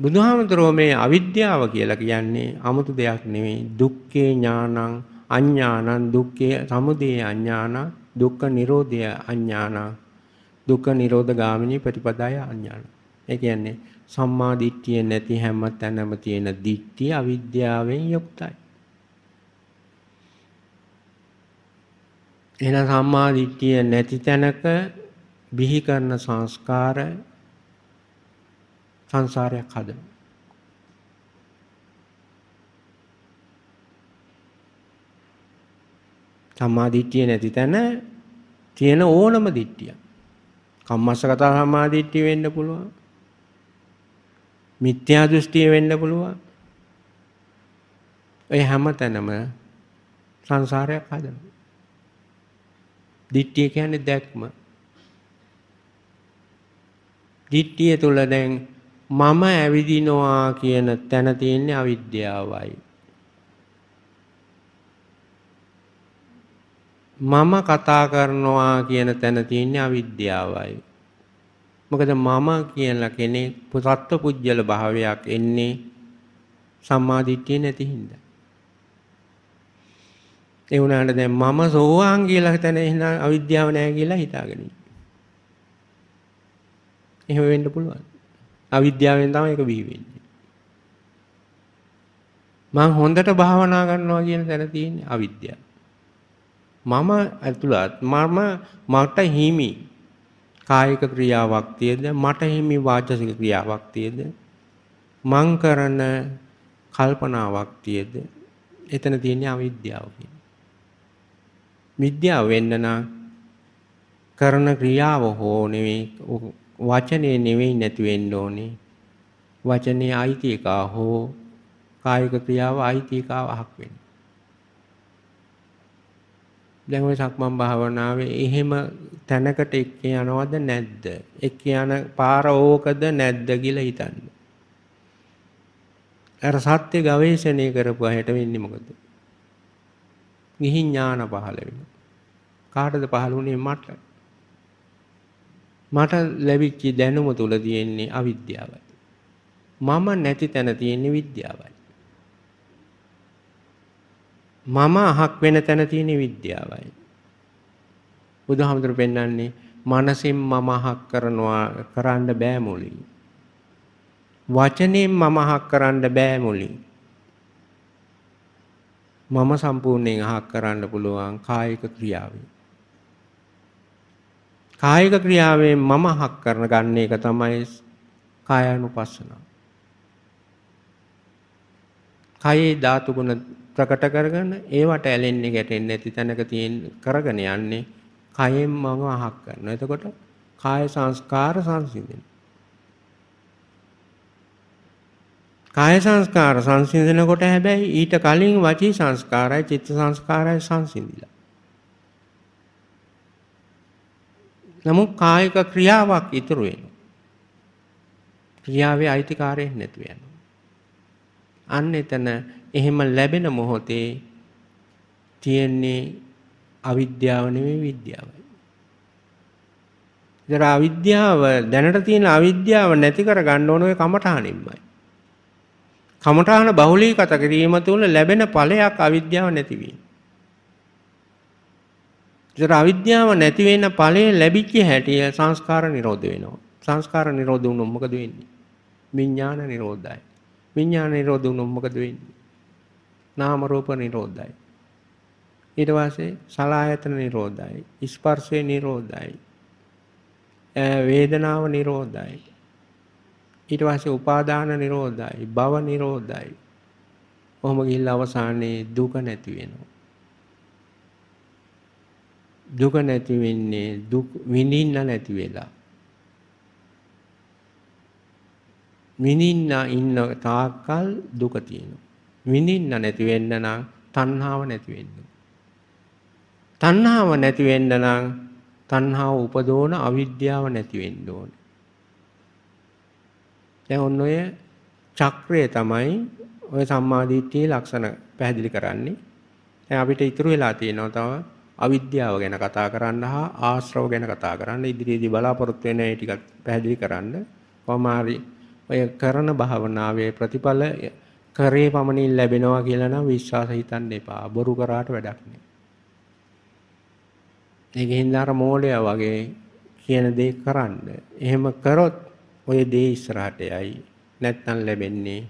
බුදුහාමුදුරෝ මේ අවිද්‍යාව කියලා කියන්නේ 아무තු දෙයක් නෙවෙයි දුක්ඛේ ඥානං අඥානං දුක්ඛේ සමුදය අඥානං දුක්ඛ නිරෝධය අඥානං දුක්ඛ නිරෝධ ගාමිනී ප්‍රතිපදාය අඥානං. ඒ කියන්නේ සම්මා දිට්ඨිය නැති හැම තැනම තියෙන දිට්ඨිය අවිද්‍යාවෙන් යුක්තයි. එන සම්මා දිට්ඨිය නැති තැනක බිහි කරන සංස්කාර සංසාරයක් හදනවා. සම්මා දිට්ඨිය නැති තැන තියෙන ඕනම දිට්ඨියක්. කම්මස්සගත සම්මා දිට්ඨිය වෙන්න පුළුවන්. මිත්‍යා දෘෂ්ටිය වෙන්න පුළුවන්. ඔය හැම තැනම සංසාරයක් හදනවා. දිට්ඨිය කියන්නේ දැක්ම. දිට්ඨිය තුල දැන් මම ඇවිදිනවා කියන තැන තියෙන්නේ අවිද්‍යාවයි. මම කතා කරනවා කියන තැන තියෙන්නේ අවිද්‍යාවයි. මොකද මම කියලා කෙනෙක් පුසත්ත්ව පුජ්‍යල භාවයක් එන්නේ සම්මාදිට්ඨිය නැති හින්දා. ඒ වුණාට දැන් මම සෝවාන් කියලා හිතන එහෙනම් අවිද්‍යාව නැහැ කියලා හිතාගෙන එහෙම වෙන්න පුළුවන්. අවිද්‍යාවෙන් තමයි ඒක බිහි වෙන්නේ. මම හොඳට භාවනා කරනවා කියන තැන තියෙන්නේ අවිද්‍යාව. මම ඇතුළත් මම මට හිමි කායික ක්‍රියාවක් තියද මට හිමි වාචසික ක්‍රියාවක් තියද මං කරන කල්පනාවක් තියද එතන තියෙන්නේ අවිද්‍යාව කියන්නේ. විද්‍යාව වෙන්න නම් කරන ක්‍රියාව හෝ නෙවෙයි වචනේ නෙවෙයි නැති වෙන්න ඕනේ. වචනේ අයිති එක හෝ කායික ක්‍රියාව අයිති එකවක් වෙන්න. දැන් ওই සක්මන් භාවනාවේ එහෙම තැනකට එක්ක යනවද නැද්ද? එක්ක යන පාර ඕකද නැද්ද කියලා හිතන්න. අර සත්‍ය ගවේෂණය කරපු අයට වෙන්නේ මොකද? ගිහින් ඥාන පහළ වෙනවා. කාටද පහළ වුණේ මට? මට ලැබිච්ච දැනුම තුල තියෙන්නේ අවිද්‍යාවයි. මම නැති තැන තියෙන්නේ විද්‍යාවයි. මම අහක් වෙන තැන තියෙන විද්‍යාවයි. බුදුහාමුදුරු පෙන්වන්නේ මනසින් මම අහක් කරනවා කරන්න බෑ මුලින්. වචනෙන් මම අහක් කරන්න බෑ මුලින්. මම සම්පූර්ණයෙන් අහක් කරන්න පුළුවන් කායික ක්‍රියාවෙන්. කායික ක්‍රියාවෙන් මම අහක් කරන ගන්න එක තමයි කායानुපස්සනාව. කයේ ධාතු ගුණ ප්‍රකට කරගෙන ඒවට ඇලෙන්නේ ගැටෙන්නේ නැති තැනක තියෙන කරගෙන යන්නේ කයෙන් මම අහක් කරනවා. එතකොට කාය සංස්කාර සංසිඳෙන. කාය සංස්කාර සංසිඳනකොට හැබැයි ඊට කලින් වචී සංස්කාරයි චිත්ත සංස්කාරයි සංසිඳිලා. නමුත් කායික ක්‍රියාවක් ඉතුරු වෙනවා. ක්‍රියාවේ අයිතිකාරයෙන් නැතු වෙනවා. අන්න එතන එහෙම ලැබෙන මොහොතේ තියෙන්නේ අවිද්‍යාව නෙමෙයි විද්‍යාවයි. ඉතර අවිද්‍යාව දැනට තියෙන අවිද්‍යාව නැති කර ගන්න ඕන ඔය කමඨාණින්මයි. කමඨාන බහුලීගත කිරීම තුළ ලැබෙන ඵලයක් අවිද්‍යාව නැතිවීම. ඉතර අවිද්‍යාව නැති වෙන ඵලයේ ලැබිච්ච හැටිය සංස්කාර නිරෝධ වෙනවා. සංස්කාර නිරෝධ වුණොත් මොකද වෙන්නේ? විඥාන නිරෝධයි. විඥාන නිරෝධ වුණොත් මොකද වෙන්නේ? නාම රූප නිරෝධයි. ඊට පස්සේ සලායතන නිරෝධයි, ස්පර්ශේ නිරෝධයි. වේදනාව නිරෝධයි. ඊට පස්සේ උපාදාන නිරෝධයි, භව නිරෝධයි. ඔහොම ගිහිල්ලා අවසානයේ දුක නැති වෙනවා. දුක නැති වෙන්නේ දුක් විඳින්න නැති වෙලා. විඳින්න ඉන්න තාක්කල් දුක තියෙනවා. විඳින්න නැති වෙන්න නම් තණ්හාව නැති වෙන්න. තණ්හාව නැති වෙන්න නම් තණ්හාව උපදෝන අවිද්‍යාව නැති වෙන්න ඕනේ. දැන් ඔන්න ඔය චක්‍රය තමයි ඔය සම්මාදිට්ඨියේ ලක්ෂණ පැහැදිලි කරන්නේ. දැන් අපිට ඉතුරු වෙලා තියෙනවා තව අවිද්‍යාව ගැන කතා කරන්න හා ආශ්‍රව ගැන කතා කරන්න ඉදිරියේදී බලාපොරොත්තු වෙන ඒ ටිකක් පැහැදිලි කරන්න. කොහොම හරි ඔය කරන භාවනාවේ ප්‍රතිඵල කරේ පමණින් ලැබෙනවා කියලා නම් විශ්වාස හිතන්න එපා. බොරු කරාට වැඩක් නෑ. ඒක හින්දා අර මෝලයා වගේ කියන දේ කරන්න. එහෙම කරොත් ඔය දේ ඉස්සරහට යයි. නැත්නම් ලැබෙන්නේ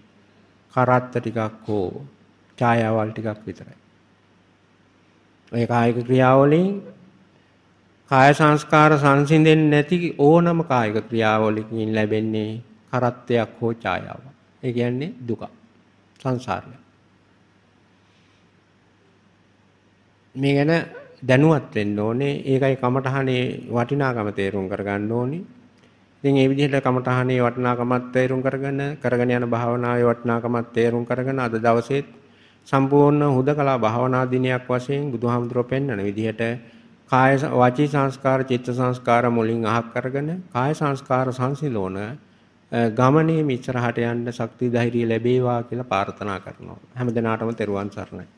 කරත්ත ටිකක් හෝ ඡායාවල් ටිකක් විතරයි. ඔය කායික ක්‍රියාවලින් කාය සංස්කාර සංසිඳෙන්නේ නැති ඕනම කායික ක්‍රියාවලකින් ලැබෙන්නේ කරත්තයක් හෝ ඡායාවක්. ඒ කියන්නේ දුකක්. සංසාරය. මේ ගැන දැනුවත් වෙන්න ඕනේ. ඒකයි කමඨහනේ වටිනාකම තේරුම් කරගන්න ඕනේ. ඉතින් ඒ විදිහට කමඨහනේ වටිනාකමත් තේරුම් කරගෙන කරගෙන යන භාවනාවේ වටිනාකමත් තේරුම් කරගෙන අද දවසේ සම්පූර්ණ හුදකලා භාවනා දිනයක් වශයෙන් බුදුහාමුදුරුවෝ පෙන්වන විදිහට කාය වාචී සංස්කාර චිත්ත සංස්කාර මුලින් අහක් කරගෙන කාය සංස්කාර සංසිලෝන ගමනේ මිත්‍රහට යන්න ශක්තිය ධෛර්යය ලැබේවා කියලා ප්‍රාර්ථනා කරනවා. හැමදෙනාටම තෙරුවන් සරණයි.